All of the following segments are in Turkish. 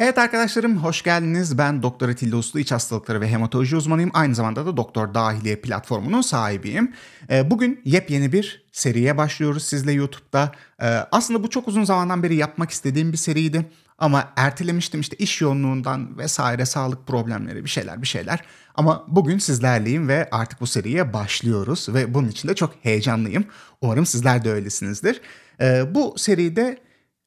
Evet arkadaşlarım hoş geldiniz. Ben Doktor Atilla Uslu iç hastalıkları ve hematoloji uzmanıyım. Aynı zamanda da Doktor Dahiliye platformunun sahibiyim. Ee, bugün yepyeni bir seriye başlıyoruz sizle YouTube'da. Ee, aslında bu çok uzun zamandan beri yapmak istediğim bir seriydi. Ama ertelemiştim işte iş yoğunluğundan vesaire sağlık problemleri bir şeyler bir şeyler. Ama bugün sizlerleyim ve artık bu seriye başlıyoruz ve bunun için de çok heyecanlıyım. Umarım sizler de öylesinizdir. Ee, bu seride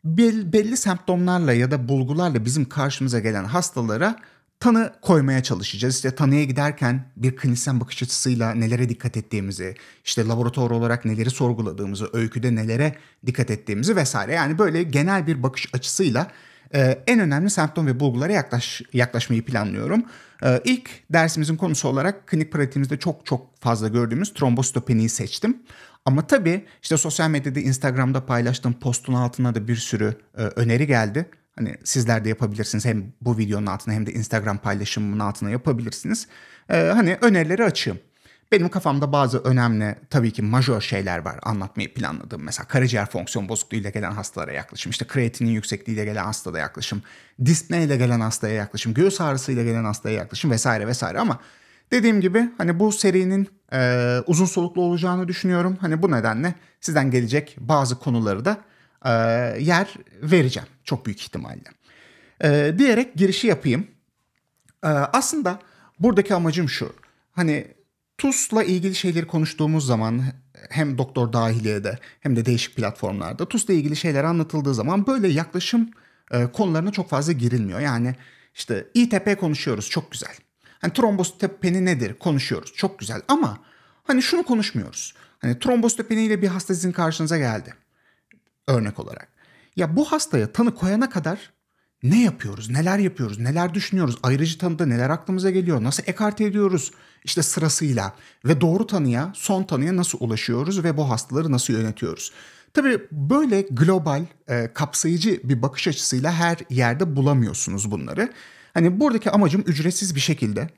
belli, belli semptomlarla ya da bulgularla bizim karşımıza gelen hastalara tanı koymaya çalışacağız. İşte tanıya giderken bir klinisyen bakış açısıyla nelere dikkat ettiğimizi, işte laboratuvar olarak neleri sorguladığımızı, öyküde nelere dikkat ettiğimizi vesaire. Yani böyle genel bir bakış açısıyla e, en önemli semptom ve bulgulara yaklaş, yaklaşmayı planlıyorum. E, ilk dersimizin konusu olarak klinik pratiğimizde çok çok fazla gördüğümüz trombositopeniyi seçtim. Ama tabii işte sosyal medyada Instagram'da paylaştığım postun altına da bir sürü e, öneri geldi. Hani sizler de yapabilirsiniz hem bu videonun altına hem de Instagram paylaşımımın altına yapabilirsiniz. E, hani önerileri açayım. Benim kafamda bazı önemli tabii ki majör şeyler var anlatmayı planladığım. Mesela karaciğer fonksiyon bozukluğuyla gelen hastalara yaklaşım, işte kreatinin yüksekliğiyle gelen hastada yaklaşım, dispneyle gelen hastaya yaklaşım, göğüs ağrısıyla gelen hastaya yaklaşım vesaire vesaire ama Dediğim gibi hani bu serinin e, uzun soluklu olacağını düşünüyorum. Hani bu nedenle sizden gelecek bazı konuları da e, yer vereceğim çok büyük ihtimalle. E, diyerek girişi yapayım. E, aslında buradaki amacım şu. Hani TUS'la ilgili şeyleri konuştuğumuz zaman hem Doktor dahiliyede hem de değişik platformlarda TUS'la ilgili şeyler anlatıldığı zaman böyle yaklaşım e, konularına çok fazla girilmiyor. Yani işte İTP konuşuyoruz çok güzel. Hani trombositopeni nedir konuşuyoruz. Çok güzel ama hani şunu konuşmuyoruz. Hani trombositopeni ile bir hasta sizin karşınıza geldi. Örnek olarak. Ya bu hastaya tanı koyana kadar ne yapıyoruz, neler yapıyoruz, neler düşünüyoruz, ayrıcı tanıda neler aklımıza geliyor, nasıl ekarte ediyoruz işte sırasıyla ve doğru tanıya, son tanıya nasıl ulaşıyoruz ve bu hastaları nasıl yönetiyoruz. Tabii böyle global, e, kapsayıcı bir bakış açısıyla her yerde bulamıyorsunuz bunları. Hani buradaki amacım ücretsiz bir şekilde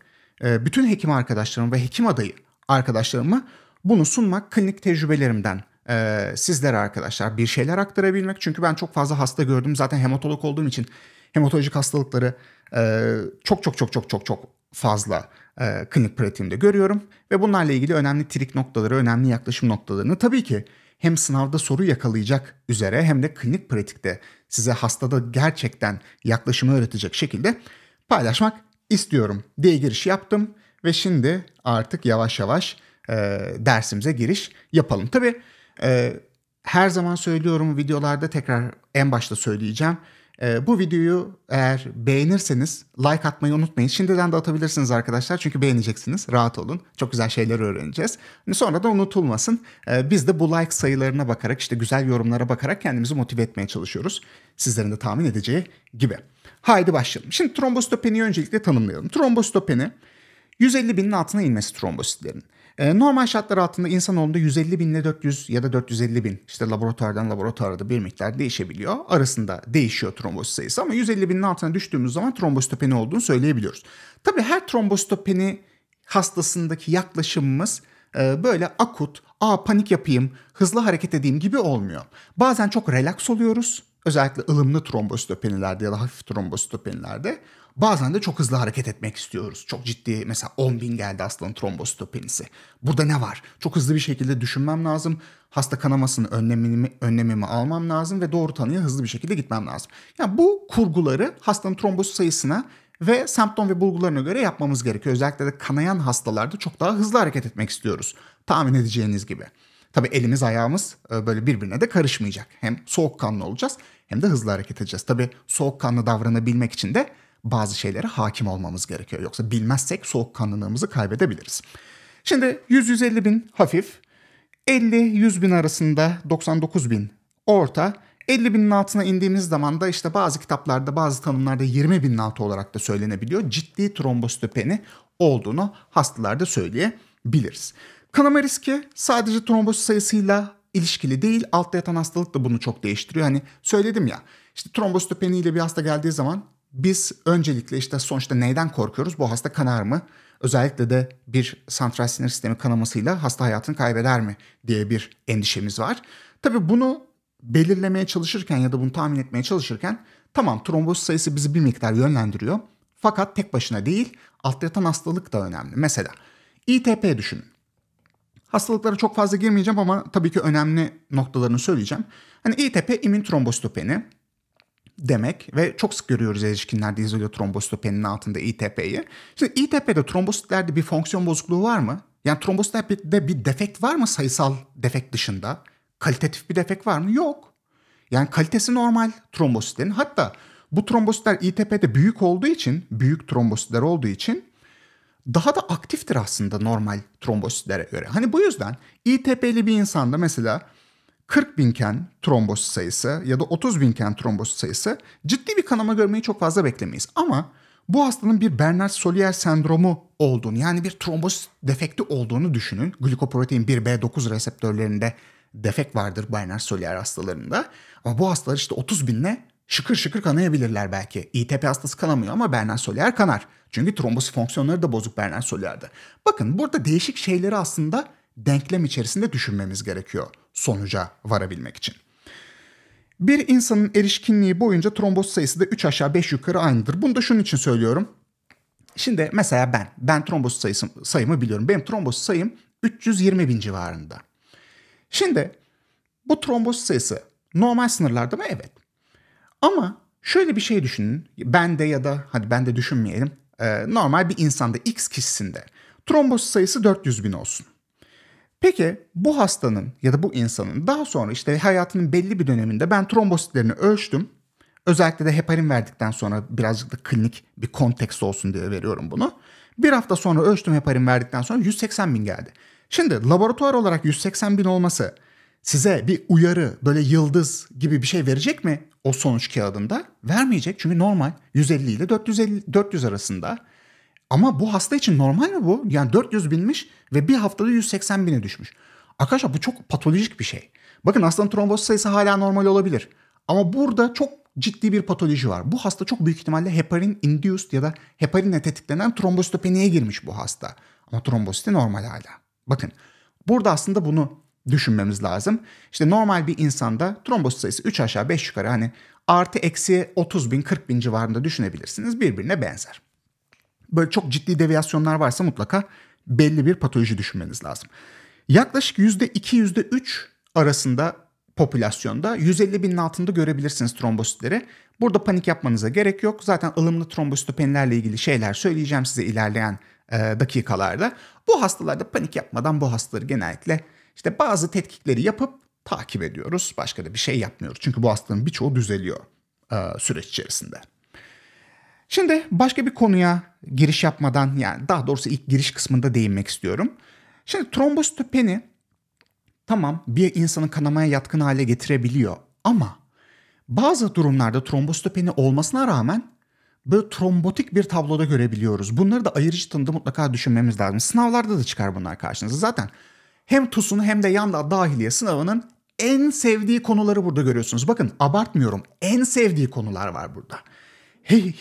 e, bütün hekim arkadaşlarım ve hekim adayı arkadaşlarıma bunu sunmak klinik tecrübelerimden e, sizlere arkadaşlar bir şeyler aktarabilmek. Çünkü ben çok fazla hasta gördüm. Zaten hematolog olduğum için hematolojik hastalıkları e, çok çok çok çok çok çok fazla klinik pratiğimde görüyorum. Ve bunlarla ilgili önemli trik noktaları, önemli yaklaşım noktalarını tabii ki hem sınavda soru yakalayacak üzere hem de klinik pratikte size hastada gerçekten yaklaşımı öğretecek şekilde paylaşmak istiyorum diye giriş yaptım ve şimdi artık yavaş yavaş e, dersimize giriş yapalım. Tabii e, her zaman söylüyorum videolarda tekrar en başta söyleyeceğim. Ee, bu videoyu eğer beğenirseniz like atmayı unutmayın. Şimdiden de atabilirsiniz arkadaşlar çünkü beğeneceksiniz. Rahat olun. Çok güzel şeyler öğreneceğiz. Hani sonra da unutulmasın. Ee, biz de bu like sayılarına bakarak işte güzel yorumlara bakarak kendimizi motive etmeye çalışıyoruz. Sizlerin de tahmin edeceği gibi. Haydi başlayalım. Şimdi trombostopeni öncelikle tanımlayalım. Trombostopeni 150 binin altına inmesi trombositlerin. Ee, normal şartlar altında insanoğlunda 150 bin ile 400 ya da 450 bin işte laboratuvardan laboratuvara bir miktar değişebiliyor. Arasında değişiyor trombosit sayısı ama 150 binin altına düştüğümüz zaman trombositopeni olduğunu söyleyebiliyoruz. Tabii her trombositopeni hastasındaki yaklaşımımız e, böyle akut, aa panik yapayım, hızlı hareket edeyim gibi olmuyor. Bazen çok relax oluyoruz. Özellikle ılımlı trombositopenilerde ya da hafif trombositopenilerde. Bazen de çok hızlı hareket etmek istiyoruz. Çok ciddi mesela 10 bin geldi hastanın trombositopenisi. Burada ne var? Çok hızlı bir şekilde düşünmem lazım. Hasta kanamasını önlemimi, önlemimi almam lazım ve doğru tanıya hızlı bir şekilde gitmem lazım. Yani bu kurguları hastanın trombosit sayısına ve semptom ve bulgularına göre yapmamız gerekiyor. Özellikle de kanayan hastalarda çok daha hızlı hareket etmek istiyoruz. Tahmin edeceğiniz gibi. Tabi elimiz ayağımız e, böyle birbirine de karışmayacak. Hem soğukkanlı olacağız hem de hızlı hareket edeceğiz. Tabii soğukkanlı davranabilmek için de bazı şeylere hakim olmamız gerekiyor. Yoksa bilmezsek soğukkanlılığımızı kaybedebiliriz. Şimdi 100-150 bin hafif, 50-100 bin arasında 99 bin orta, 50 binin altına indiğimiz zaman da işte bazı kitaplarda bazı tanımlarda 20 binin altı olarak da söylenebiliyor. Ciddi trombositopeni olduğunu hastalarda söyleyebiliriz. Kanama riski sadece trombosit sayısıyla ilişkili değil. Altta yatan hastalık da bunu çok değiştiriyor. Hani söyledim ya işte trombositopeni ile bir hasta geldiği zaman biz öncelikle işte sonuçta neyden korkuyoruz? Bu hasta kanar mı? Özellikle de bir santral sinir sistemi kanamasıyla hasta hayatını kaybeder mi diye bir endişemiz var. Tabii bunu belirlemeye çalışırken ya da bunu tahmin etmeye çalışırken tamam tromboz sayısı bizi bir miktar yönlendiriyor. Fakat tek başına değil alt yatan hastalık da önemli. Mesela ITP düşünün. Hastalıklara çok fazla girmeyeceğim ama tabii ki önemli noktalarını söyleyeceğim. Hani ITP imin trombositopeni demek ve çok sık görüyoruz erişkinlerde izole trombositopeninin altında ITP'yi. Şimdi ITP'de trombositlerde bir fonksiyon bozukluğu var mı? Yani trombositlerde bir defekt var mı sayısal defekt dışında? Kalitatif bir defekt var mı? Yok. Yani kalitesi normal trombositlerin. Hatta bu trombositler ITP'de büyük olduğu için, büyük trombositler olduğu için daha da aktiftir aslında normal trombositlere göre. Hani bu yüzden ITP'li bir insanda mesela 40 binken trombosit sayısı ya da 30 binken trombosit sayısı ciddi bir kanama görmeyi çok fazla beklemeyiz. Ama bu hastanın bir Bernard Solier sendromu olduğunu yani bir trombos defekti olduğunu düşünün. Glikoprotein 1B9 reseptörlerinde defekt vardır Bernard Solier hastalarında. Ama bu hastalar işte 30 binle şıkır şıkır kanayabilirler belki. ITP hastası kanamıyor ama Bernard Solier kanar. Çünkü trombosi fonksiyonları da bozuk Bernard Solier'de. Bakın burada değişik şeyleri aslında denklem içerisinde düşünmemiz gerekiyor sonuca varabilmek için. Bir insanın erişkinliği boyunca trombos sayısı da 3 aşağı 5 yukarı aynıdır. Bunu da şunun için söylüyorum. Şimdi mesela ben, ben tromboz sayısım, sayımı biliyorum. Benim tromboz sayım 320 bin civarında. Şimdi bu tromboz sayısı normal sınırlarda mı? Evet. Ama şöyle bir şey düşünün. Ben de ya da hadi ben de düşünmeyelim. Ee, normal bir insanda X kişisinde tromboz sayısı 400 bin olsun. Peki bu hastanın ya da bu insanın daha sonra işte hayatının belli bir döneminde ben trombositlerini ölçtüm. Özellikle de heparin verdikten sonra birazcık da klinik bir konteks olsun diye veriyorum bunu. Bir hafta sonra ölçtüm heparin verdikten sonra 180 bin geldi. Şimdi laboratuvar olarak 180 bin olması size bir uyarı böyle yıldız gibi bir şey verecek mi o sonuç kağıdında? Vermeyecek çünkü normal 150 ile 450, 400 arasında ama bu hasta için normal mi bu? Yani 400 binmiş ve bir haftada 180 bine düşmüş. Arkadaşlar bu çok patolojik bir şey. Bakın hastanın tromboz sayısı hala normal olabilir. Ama burada çok ciddi bir patoloji var. Bu hasta çok büyük ihtimalle heparin induced ya da heparinle tetiklenen trombositopeniye girmiş bu hasta. Ama trombositi normal hala. Bakın burada aslında bunu düşünmemiz lazım. İşte normal bir insanda trombosit sayısı 3 aşağı 5 yukarı hani artı eksi 30 bin 40 bin civarında düşünebilirsiniz birbirine benzer. Böyle çok ciddi deviyasyonlar varsa mutlaka belli bir patoloji düşünmeniz lazım. Yaklaşık %2-%3 arasında popülasyonda 150 binin altında görebilirsiniz trombositleri. Burada panik yapmanıza gerek yok. Zaten ılımlı trombositopenilerle ilgili şeyler söyleyeceğim size ilerleyen e, dakikalarda. Bu hastalarda panik yapmadan bu hastaları genellikle işte bazı tetkikleri yapıp takip ediyoruz. Başka da bir şey yapmıyoruz. Çünkü bu hastaların birçoğu düzeliyor e, süreç içerisinde. Şimdi başka bir konuya giriş yapmadan yani daha doğrusu ilk giriş kısmında değinmek istiyorum. Şimdi trombositopeni tamam bir insanı kanamaya yatkın hale getirebiliyor ama bazı durumlarda trombositopeni olmasına rağmen böyle trombotik bir tabloda görebiliyoruz. Bunları da ayırıcı tanıda mutlaka düşünmemiz lazım. Sınavlarda da çıkar bunlar karşınıza. Zaten hem TUS'un hem de yanda dahiliye sınavının en sevdiği konuları burada görüyorsunuz. Bakın abartmıyorum en sevdiği konular var burada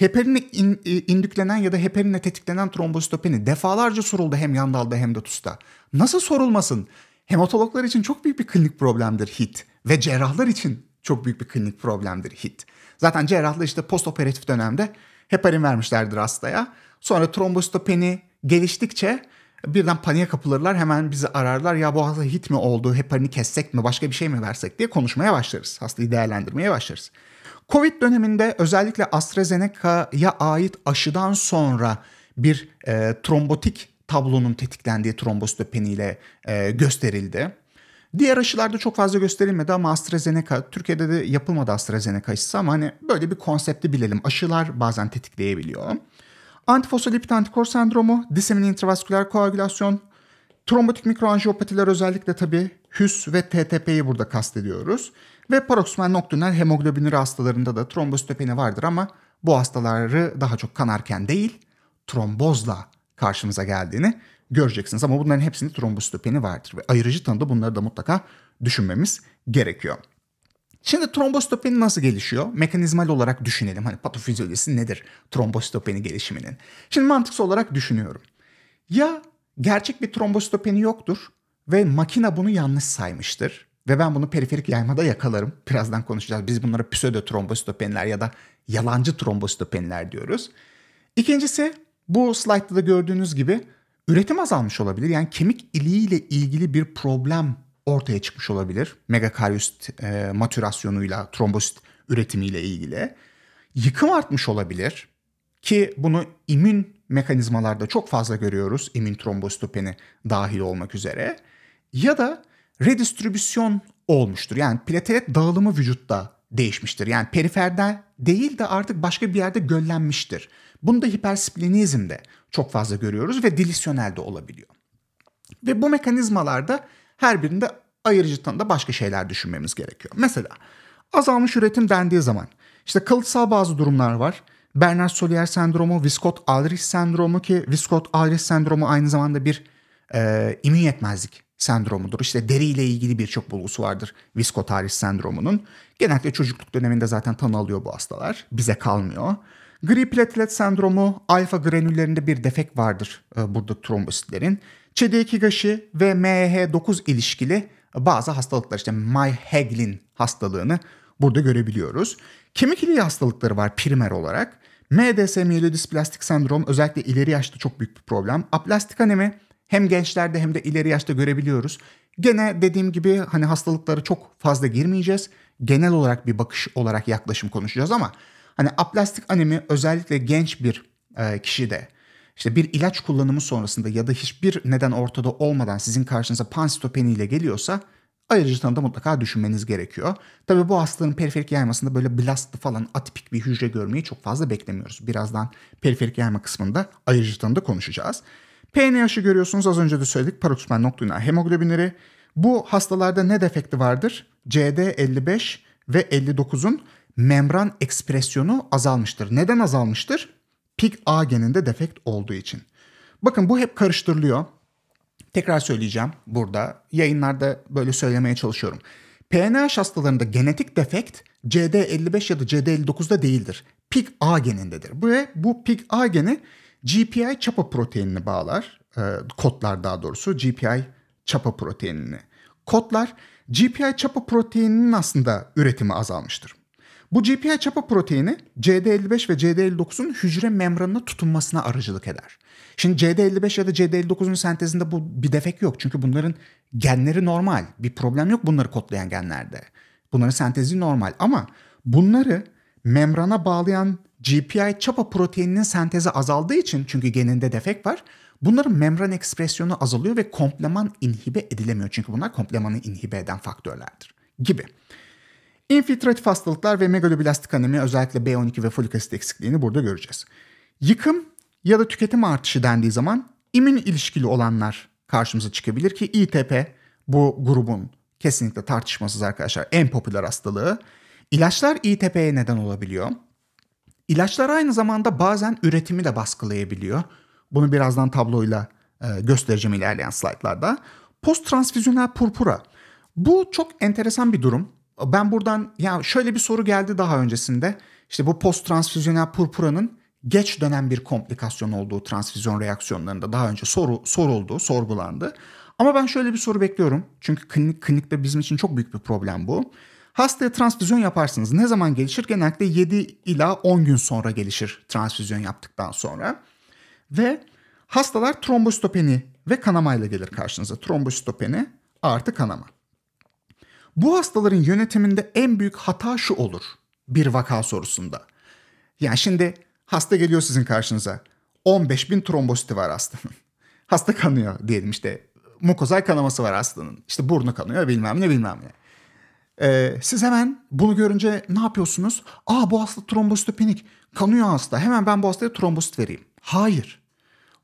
heperine in, e, indüklenen ya da heperine tetiklenen trombositopeni defalarca soruldu hem Yandal'da hem de TUS'ta. Nasıl sorulmasın? Hematologlar için çok büyük bir klinik problemdir HIT ve cerrahlar için çok büyük bir klinik problemdir HIT. Zaten cerrahlar işte postoperatif dönemde heparin vermişlerdir hastaya. Sonra trombositopeni geliştikçe birden paniğe kapılırlar hemen bizi ararlar ya bu hasta hit mi oldu heparini kessek mi başka bir şey mi versek diye konuşmaya başlarız. Hastayı değerlendirmeye başlarız. Covid döneminde özellikle AstraZeneca'ya ait aşıdan sonra bir e, trombotik tablonun tetiklendiği trombositopeniyle e, gösterildi. Diğer aşılarda çok fazla gösterilmedi ama AstraZeneca, Türkiye'de de yapılmadı AstraZeneca aşısı ama hani böyle bir konsepti bilelim. Aşılar bazen tetikleyebiliyor. Antifosfolipid antikor sendromu, disemin intravasküler koagülasyon, trombotik mikroanjiyopatiler özellikle tabii HÜS ve TTP'yi burada kastediyoruz. Ve paroksimal noktrinal hemoglobinür hastalarında da trombositopeni vardır ama bu hastaları daha çok kanarken değil trombozla karşımıza geldiğini göreceksiniz. Ama bunların hepsinde trombositopeni vardır ve ayırıcı tanıda bunları da mutlaka düşünmemiz gerekiyor. Şimdi trombositopeni nasıl gelişiyor? Mekanizmal olarak düşünelim. Hani patofizyolojisi nedir trombositopeni gelişiminin? Şimdi mantıksal olarak düşünüyorum. Ya gerçek bir trombositopeni yoktur ve makina bunu yanlış saymıştır. Ve ben bunu periferik yaymada yakalarım. Birazdan konuşacağız. Biz bunlara pseudo trombositopeniler ya da yalancı trombositopeniler diyoruz. İkincisi bu slaytta da gördüğünüz gibi üretim azalmış olabilir. Yani kemik iliğiyle ilgili bir problem ortaya çıkmış olabilir. Megakaryosit e, matürasyonuyla, trombosit üretimiyle ilgili. Yıkım artmış olabilir ki bunu immün mekanizmalarda çok fazla görüyoruz. İmmün trombositopeni dahil olmak üzere. Ya da redistribüsyon olmuştur. Yani platelet dağılımı vücutta değişmiştir. Yani periferde değil de artık başka bir yerde göllenmiştir. Bunu da hipersplenizmde çok fazla görüyoruz ve dilisyonelde olabiliyor. Ve bu mekanizmalarda her birinde ayırıcı da başka şeyler düşünmemiz gerekiyor. Mesela azalmış üretim dendiği zaman işte kalıtsal bazı durumlar var. Bernard Solier sendromu, Viscott-Aldrich sendromu ki Viscott-Aldrich sendromu aynı zamanda bir e, immün yetmezlik sendromudur. İşte deriyle ilgili birçok bulgusu vardır viskotaris sendromunun. Genellikle çocukluk döneminde zaten tanı alıyor bu hastalar. Bize kalmıyor. Gri platelet sendromu alfa granüllerinde bir defek vardır e, burada trombositlerin. CD2 gaşı ve MH9 e ilişkili e, bazı hastalıklar işte Myhaglin hastalığını burada görebiliyoruz. Kemik iliği hastalıkları var primer olarak. MDS miyelodisplastik sendrom özellikle ileri yaşta çok büyük bir problem. Aplastik anemi hem gençlerde hem de ileri yaşta görebiliyoruz. Gene dediğim gibi hani hastalıkları çok fazla girmeyeceğiz. Genel olarak bir bakış olarak yaklaşım konuşacağız ama hani aplastik anemi özellikle genç bir e, kişide işte bir ilaç kullanımı sonrasında ya da hiçbir neden ortada olmadan sizin karşınıza pansitopeni ile geliyorsa ayrıcıdan da mutlaka düşünmeniz gerekiyor. Tabii bu hastalığın periferik yaymasında böyle blastlı falan atipik bir hücre görmeyi çok fazla beklemiyoruz. Birazdan periferik yayma kısmında ayrıcıdan da konuşacağız. PNH'ı görüyorsunuz az önce de söyledik paroksümen noktular hemoglobinleri. Bu hastalarda ne defekti vardır? CD55 ve 59'un membran ekspresyonu azalmıştır. Neden azalmıştır? PIK A geninde defekt olduğu için. Bakın bu hep karıştırılıyor. Tekrar söyleyeceğim burada. Yayınlarda böyle söylemeye çalışıyorum. PNH hastalarında genetik defekt CD55 ya da CD59'da değildir. PIK A genindedir. Bu Ve bu PIK A geni GPI çapa proteinini bağlar. E, kodlar daha doğrusu GPI çapa proteinini. Kodlar GPI çapa proteininin aslında üretimi azalmıştır. Bu GPI çapa proteini CD55 ve CD59'un hücre membranına tutunmasına aracılık eder. Şimdi CD55 ya da CD59'un sentezinde bu bir defek yok. Çünkü bunların genleri normal. Bir problem yok bunları kodlayan genlerde. Bunların sentezi normal ama bunları membrana bağlayan GPI çapa proteininin sentezi azaldığı için çünkü geninde defek var. Bunların membran ekspresyonu azalıyor ve kompleman inhibe edilemiyor. Çünkü bunlar komplemanı inhibe eden faktörlerdir gibi. İnfiltratif hastalıklar ve megaloblastik anemi özellikle B12 ve folik asit eksikliğini burada göreceğiz. Yıkım ya da tüketim artışı dendiği zaman immün ilişkili olanlar karşımıza çıkabilir ki ITP bu grubun kesinlikle tartışmasız arkadaşlar en popüler hastalığı. İlaçlar İTP'ye neden olabiliyor. İlaçlar aynı zamanda bazen üretimi de baskılayabiliyor. Bunu birazdan tabloyla e, göstereceğim ilerleyen slaytlarda. Post transfüzyonel purpura. Bu çok enteresan bir durum. Ben buradan ya şöyle bir soru geldi daha öncesinde. İşte bu post transfüzyonel purpuranın geç dönem bir komplikasyon olduğu transfüzyon reaksiyonlarında daha önce soru soruldu, sorgulandı. Ama ben şöyle bir soru bekliyorum. Çünkü klinik, klinikte bizim için çok büyük bir problem bu. Hastaya transfüzyon yaparsınız. Ne zaman gelişir? Genellikle 7 ila 10 gün sonra gelişir transfüzyon yaptıktan sonra. Ve hastalar trombositopeni ve kanamayla gelir karşınıza. Trombositopeni artı kanama. Bu hastaların yönetiminde en büyük hata şu olur bir vaka sorusunda. Yani şimdi hasta geliyor sizin karşınıza. 15 bin trombositi var hastanın. Hasta kanıyor diyelim işte mukozal kanaması var hastanın. İşte burnu kanıyor bilmem ne bilmem ne. Ee, siz hemen bunu görünce ne yapıyorsunuz? Aa bu hasta trombositopenik. Kanıyor hasta. Hemen ben bu hastaya trombosit vereyim. Hayır.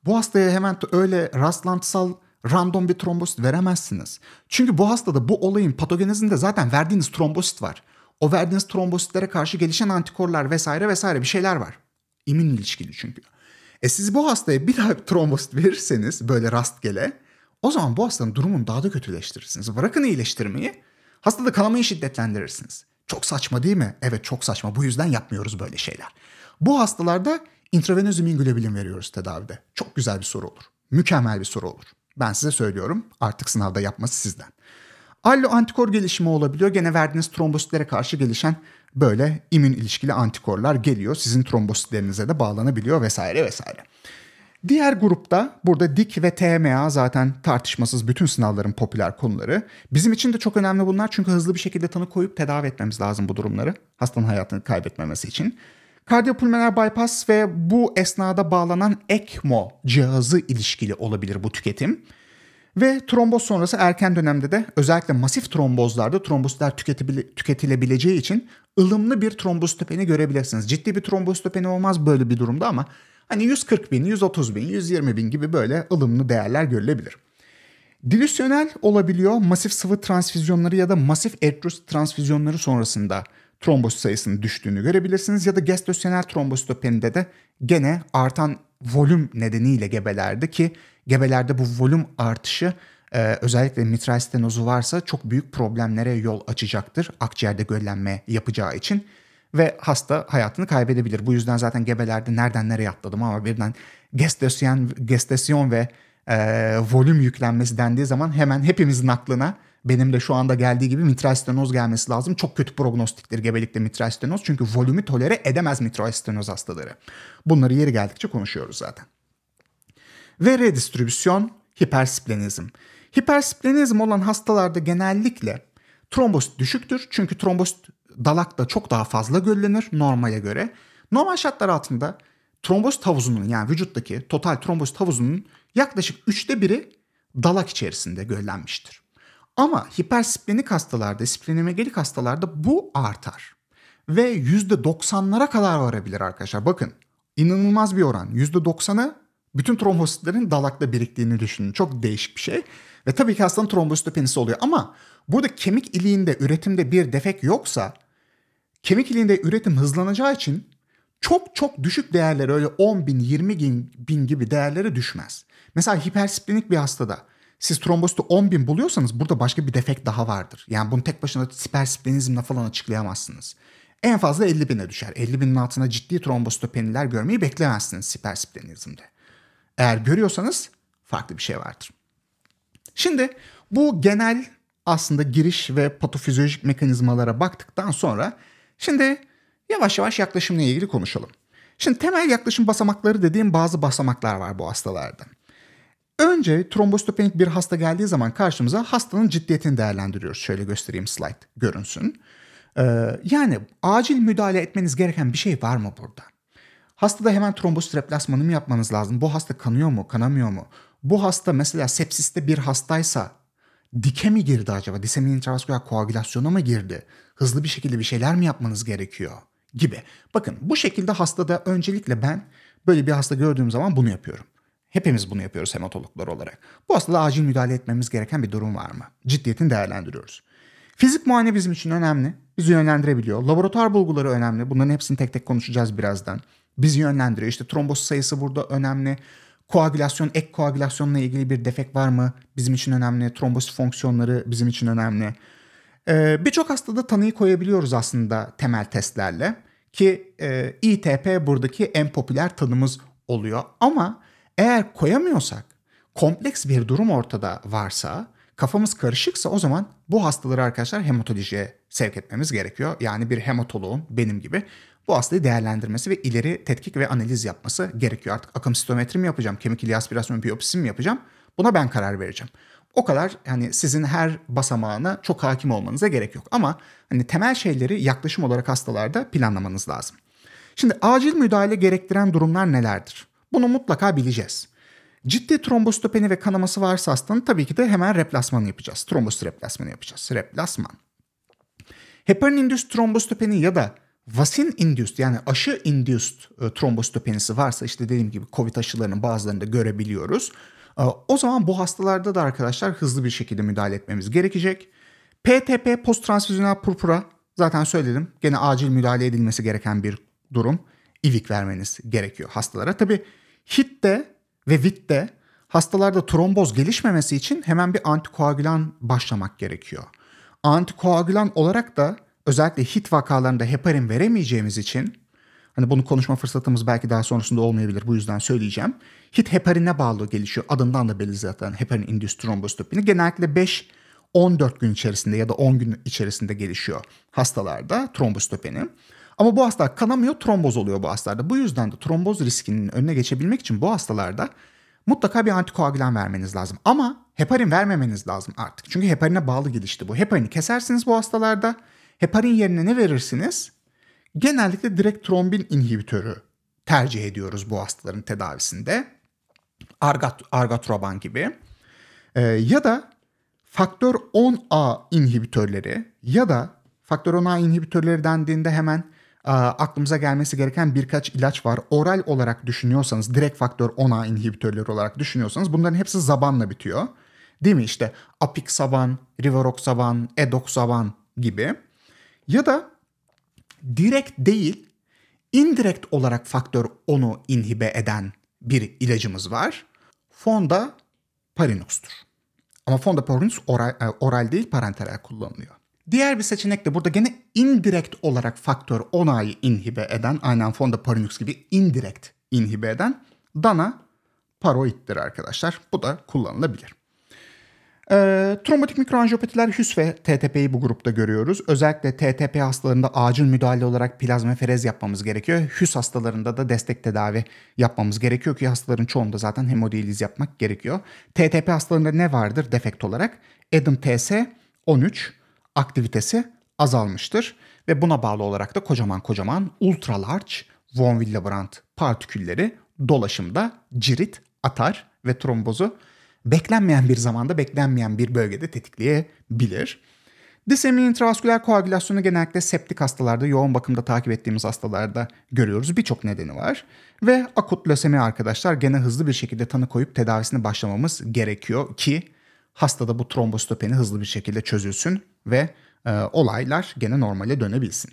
Bu hastaya hemen öyle rastlantısal random bir trombosit veremezsiniz. Çünkü bu hastada bu olayın patogenezinde zaten verdiğiniz trombosit var. O verdiğiniz trombositlere karşı gelişen antikorlar vesaire vesaire bir şeyler var. İmmün ilişkili çünkü. E siz bu hastaya bir daha bir trombosit verirseniz böyle rastgele o zaman bu hastanın durumunu daha da kötüleştirirsiniz. Bırakın iyileştirmeyi Hastada kanamayı şiddetlendirirsiniz. Çok saçma değil mi? Evet çok saçma. Bu yüzden yapmıyoruz böyle şeyler. Bu hastalarda intravenöz imingülebilin veriyoruz tedavide. Çok güzel bir soru olur. Mükemmel bir soru olur. Ben size söylüyorum artık sınavda yapması sizden. Allo antikor gelişimi olabiliyor. Gene verdiğiniz trombositlere karşı gelişen böyle immün ilişkili antikorlar geliyor. Sizin trombositlerinize de bağlanabiliyor vesaire vesaire. Diğer grupta burada dik ve TMA zaten tartışmasız bütün sınavların popüler konuları. Bizim için de çok önemli bunlar çünkü hızlı bir şekilde tanı koyup tedavi etmemiz lazım bu durumları. Hastanın hayatını kaybetmemesi için. Kardiyopulmoner bypass ve bu esnada bağlanan ECMO cihazı ilişkili olabilir bu tüketim. Ve tromboz sonrası erken dönemde de özellikle masif trombozlarda trombositler tüketilebileceği için ılımlı bir trombostopeni görebilirsiniz. Ciddi bir trombostopeni olmaz böyle bir durumda ama Hani 140 bin, 130 bin, 120 bin gibi böyle ılımlı değerler görülebilir. Dilüsyonel olabiliyor masif sıvı transfüzyonları ya da masif etrus transfüzyonları sonrasında trombosit sayısının düştüğünü görebilirsiniz. Ya da gestosyenel trombositopenide de gene artan volüm nedeniyle gebelerde ki gebelerde bu volüm artışı e, özellikle mitral stenozu varsa çok büyük problemlere yol açacaktır akciğerde göllenme yapacağı için ve hasta hayatını kaybedebilir. Bu yüzden zaten gebelerde nereden nereye atladım ama birden gestasyon, gestasyon ve e, volüm yüklenmesi dendiği zaman hemen hepimizin aklına benim de şu anda geldiği gibi mitral stenoz gelmesi lazım. Çok kötü prognostiktir gebelikte mitral stenoz çünkü volümü tolere edemez mitral stenoz hastaları. Bunları yeri geldikçe konuşuyoruz zaten. Ve redistribüsyon hipersplenizm. Hipersplenizm olan hastalarda genellikle trombosit düşüktür. Çünkü trombosit dalak da çok daha fazla göllenir normale göre. Normal şartlar altında trombosit havuzunun yani vücuttaki total trombosit havuzunun yaklaşık üçte biri dalak içerisinde göllenmiştir. Ama hipersplenik hastalarda, splenomegalik hastalarda bu artar. Ve %90'lara kadar varabilir arkadaşlar. Bakın inanılmaz bir oran. %90'ı bütün trombositlerin dalakta biriktiğini düşünün. Çok değişik bir şey. Ve tabii ki hastanın trombositopenisi oluyor. Ama burada kemik iliğinde üretimde bir defek yoksa kemik iliğinde üretim hızlanacağı için çok çok düşük değerlere öyle 10 bin 20 bin, bin gibi değerlere düşmez. Mesela hipersiplinik bir hastada siz trombositi 10 bin buluyorsanız burada başka bir defekt daha vardır. Yani bunu tek başına sipersplenizmle falan açıklayamazsınız. En fazla 50 bine düşer. 50 binin altına ciddi trombositopeniler görmeyi beklemezsiniz sipersplenizmde. Eğer görüyorsanız farklı bir şey vardır. Şimdi bu genel aslında giriş ve patofizyolojik mekanizmalara baktıktan sonra şimdi yavaş yavaş yaklaşımla ilgili konuşalım. Şimdi temel yaklaşım basamakları dediğim bazı basamaklar var bu hastalarda. Önce trombostopenik bir hasta geldiği zaman karşımıza hastanın ciddiyetini değerlendiriyoruz. Şöyle göstereyim slide görünsün. Ee, yani acil müdahale etmeniz gereken bir şey var mı burada? Hastada hemen trombositoplasmanı mı yapmanız lazım? Bu hasta kanıyor mu, kanamıyor mu? Bu hasta mesela sepsiste bir hastaysa dike mi girdi acaba? Disemin intravasküler koagülasyona mı girdi? Hızlı bir şekilde bir şeyler mi yapmanız gerekiyor? Gibi. Bakın bu şekilde hastada öncelikle ben böyle bir hasta gördüğüm zaman bunu yapıyorum. Hepimiz bunu yapıyoruz hematologlar olarak. Bu hastada acil müdahale etmemiz gereken bir durum var mı? Ciddiyetini değerlendiriyoruz. Fizik muayene bizim için önemli. Bizi yönlendirebiliyor. Laboratuvar bulguları önemli. Bunların hepsini tek tek konuşacağız birazdan. Bizi yönlendiriyor. İşte trombos sayısı burada önemli koagülasyon, ek koagülasyonla ilgili bir defek var mı? Bizim için önemli. Trombosit fonksiyonları bizim için önemli. Ee, Birçok hastada tanıyı koyabiliyoruz aslında temel testlerle. Ki e, ITP buradaki en popüler tanımız oluyor. Ama eğer koyamıyorsak, kompleks bir durum ortada varsa, kafamız karışıksa o zaman bu hastaları arkadaşlar hematolojiye sevk etmemiz gerekiyor. Yani bir hematoloğun benim gibi bu hastayı değerlendirmesi ve ileri tetkik ve analiz yapması gerekiyor. Artık akım sitometri mi yapacağım, kemik ili aspirasyon biyopsisi mi yapacağım buna ben karar vereceğim. O kadar yani sizin her basamağına çok hakim olmanıza gerek yok. Ama hani temel şeyleri yaklaşım olarak hastalarda planlamanız lazım. Şimdi acil müdahale gerektiren durumlar nelerdir? Bunu mutlaka bileceğiz. Ciddi trombostopeni ve kanaması varsa hastanın tabii ki de hemen replasmanı yapacağız. Trombost replasmanı yapacağız. Replasman. Heparin indüs trombositopeni ya da Vasin induced yani aşı induced e, trombositopenisi varsa işte dediğim gibi COVID aşılarının bazılarında görebiliyoruz. E, o zaman bu hastalarda da arkadaşlar hızlı bir şekilde müdahale etmemiz gerekecek. PTP post transfüzyonel purpura zaten söyledim. Gene acil müdahale edilmesi gereken bir durum. İvik vermeniz gerekiyor hastalara. Tabi de ve VIT de hastalarda tromboz gelişmemesi için hemen bir antikoagülan başlamak gerekiyor. Antikoagülan olarak da özellikle hit vakalarında heparin veremeyeceğimiz için hani bunu konuşma fırsatımız belki daha sonrasında olmayabilir bu yüzden söyleyeceğim. Hit heparine bağlı gelişiyor. Adından da belli zaten heparin indüs trombositopini. Genellikle 5 14 gün içerisinde ya da 10 gün içerisinde gelişiyor hastalarda trombositopeni. Ama bu hasta kanamıyor, tromboz oluyor bu hastalarda. Bu yüzden de tromboz riskinin önüne geçebilmek için bu hastalarda mutlaka bir antikoagülan vermeniz lazım. Ama heparin vermemeniz lazım artık. Çünkü heparine bağlı gelişti bu. Heparini kesersiniz bu hastalarda. Heparin yerine ne verirsiniz? Genellikle direkt trombin inhibitörü tercih ediyoruz bu hastaların tedavisinde. Argat, argatroban gibi. Ee, ya da faktör 10A inhibitörleri ya da faktör 10A inhibitörleri dendiğinde hemen e, aklımıza gelmesi gereken birkaç ilaç var. Oral olarak düşünüyorsanız direkt faktör 10A inhibitörleri olarak düşünüyorsanız bunların hepsi zabanla bitiyor. Değil mi işte apiksaban, rivaroxaban, edoksaban gibi. Ya da direkt değil indirekt olarak faktör 10'u inhibe eden bir ilacımız var. Fonda Parinos'tur. Ama Fonda Parinos oral, e, oral değil parenteral kullanılıyor. Diğer bir seçenek de burada gene indirekt olarak faktör 10 inhibe eden, aynen Fonda Parinux gibi indirekt inhibe eden Dana Paroid'dir arkadaşlar. Bu da kullanılabilir. E, trombotik mikroanjiyopatiler HÜS ve TTP'yi bu grupta görüyoruz. Özellikle TTP hastalarında acil müdahale olarak plazmaferez yapmamız gerekiyor. HÜS hastalarında da destek tedavi yapmamız gerekiyor ki hastaların çoğunda zaten hemodiyaliz yapmak gerekiyor. TTP hastalarında ne vardır defekt olarak? edim TS 13 aktivitesi azalmıştır ve buna bağlı olarak da kocaman kocaman ultra large von Willebrand partikülleri dolaşımda cirit atar ve trombozu beklenmeyen bir zamanda, beklenmeyen bir bölgede tetikleyebilir. Disemine'in intravasküler koagülasyonu genellikle septik hastalarda, yoğun bakımda takip ettiğimiz hastalarda görüyoruz. Birçok nedeni var. Ve akut lösemi arkadaşlar gene hızlı bir şekilde tanı koyup tedavisini başlamamız gerekiyor ki hastada bu trombositopeni hızlı bir şekilde çözülsün ve e, olaylar gene normale dönebilsin.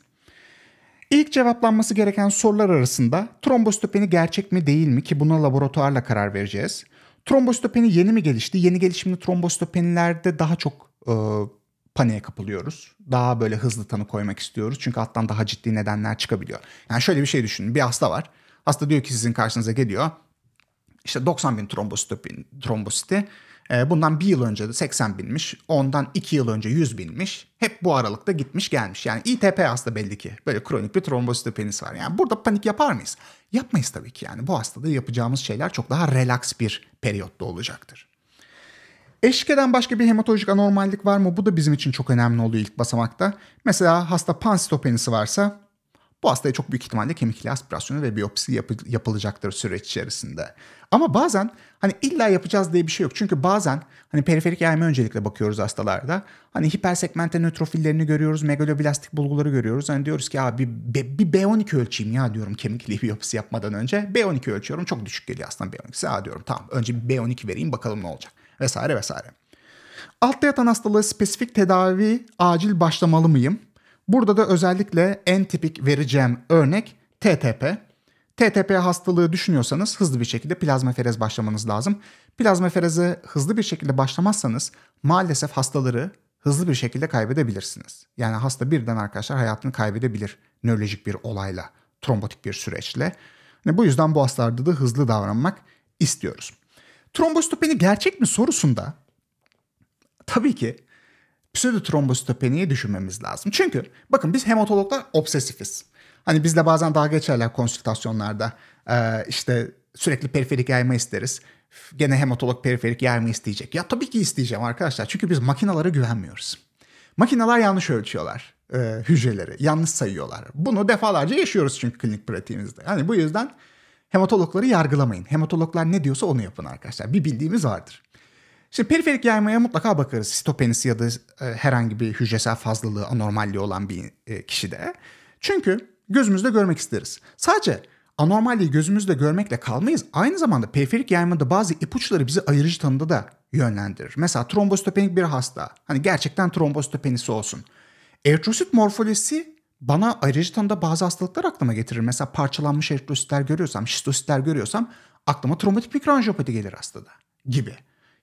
İlk cevaplanması gereken sorular arasında trombositopeni gerçek mi değil mi ki buna laboratuvarla karar vereceğiz. Trombositopeni yeni mi gelişti? Yeni gelişimli trombositopenilerde daha çok e, paniğe kapılıyoruz. Daha böyle hızlı tanı koymak istiyoruz. Çünkü alttan daha ciddi nedenler çıkabiliyor. Yani şöyle bir şey düşünün. Bir hasta var. Hasta diyor ki sizin karşınıza geliyor. İşte 90 bin trombositopen, trombositi ee, bundan bir yıl önce de 80 binmiş. Ondan iki yıl önce 100 binmiş. Hep bu aralıkta gitmiş gelmiş. Yani ITP hasta belli ki. Böyle kronik bir trombositopenis var. Yani burada panik yapar mıyız? Yapmayız tabii ki yani. Bu hastada yapacağımız şeyler çok daha relax bir periyotta olacaktır. Eşkeden başka bir hematolojik anormallik var mı? Bu da bizim için çok önemli oluyor ilk basamakta. Mesela hasta pansitopenisi varsa bu hastaya çok büyük ihtimalle kemikli aspirasyonu ve biyopsi yap- yapılacaktır süreç içerisinde. Ama bazen hani illa yapacağız diye bir şey yok. Çünkü bazen hani periferik yayma öncelikle bakıyoruz hastalarda. Hani hipersegmente nötrofillerini görüyoruz, megaloblastik bulguları görüyoruz. Hani diyoruz ki abi bir B12 ölçeyim ya diyorum kemikli biyopsi yapmadan önce. B12 ölçüyorum çok düşük geliyor aslında B12'si. Ha diyorum tamam önce bir B12 vereyim bakalım ne olacak vesaire vesaire. Altta yatan hastalığı spesifik tedavi acil başlamalı mıyım? Burada da özellikle en tipik vereceğim örnek TTP. TTP hastalığı düşünüyorsanız hızlı bir şekilde plazma plazmaferez başlamanız lazım. Plazma Plazmafereze hızlı bir şekilde başlamazsanız maalesef hastaları hızlı bir şekilde kaybedebilirsiniz. Yani hasta birden arkadaşlar hayatını kaybedebilir nörolojik bir olayla, trombotik bir süreçle. Yani bu yüzden bu hastalarda da hızlı davranmak istiyoruz. Trombositopeni gerçek mi sorusunda tabii ki pseudotrombositopeniye düşünmemiz lazım. Çünkü bakın biz hematologlar obsesifiz. Hani bizle bazen daha geçerler konsültasyonlarda. Ee, işte sürekli periferik yayma isteriz. Gene hematolog periferik yayma isteyecek. Ya tabii ki isteyeceğim arkadaşlar. Çünkü biz makinalara güvenmiyoruz. Makineler yanlış ölçüyorlar e, hücreleri. Yanlış sayıyorlar. Bunu defalarca yaşıyoruz çünkü klinik pratiğimizde. Yani bu yüzden hematologları yargılamayın. Hematologlar ne diyorsa onu yapın arkadaşlar. Bir bildiğimiz vardır. Şimdi periferik yaymaya mutlaka bakarız. Sitopenisi ya da e, herhangi bir hücresel fazlalığı, anormalliği olan bir e, kişide. Çünkü gözümüzde görmek isteriz. Sadece anormalliği gözümüzde görmekle kalmayız. Aynı zamanda periferik yaymada bazı ipuçları bizi ayırıcı tanıda da yönlendirir. Mesela trombositopenik bir hasta. Hani gerçekten trombositopenisi olsun. Eritrosit morfolojisi bana ayrıcı tanıda bazı hastalıklar aklıma getirir. Mesela parçalanmış eritrositler görüyorsam, şistositler görüyorsam aklıma trombotik mikroanjiyopati gelir hastada gibi.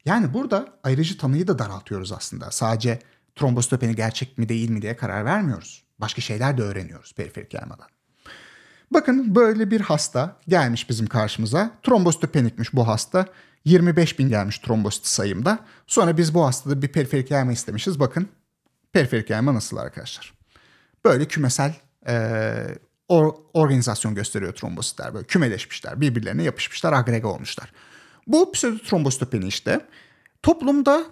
Yani burada ayrıcı tanıyı da daraltıyoruz aslında. Sadece trombostopeni gerçek mi değil mi diye karar vermiyoruz. Başka şeyler de öğreniyoruz periferik yarmadan. Bakın böyle bir hasta gelmiş bizim karşımıza. Trombostopenikmiş bu hasta. 25 bin gelmiş trombosit sayımda. Sonra biz bu hastada bir periferik yayma istemişiz. Bakın periferik yayma nasıl arkadaşlar. Böyle kümesel e, or, organizasyon gösteriyor trombositler. Böyle kümeleşmişler, birbirlerine yapışmışlar, agrega olmuşlar. Bu pseudotrombositopeni işte toplumda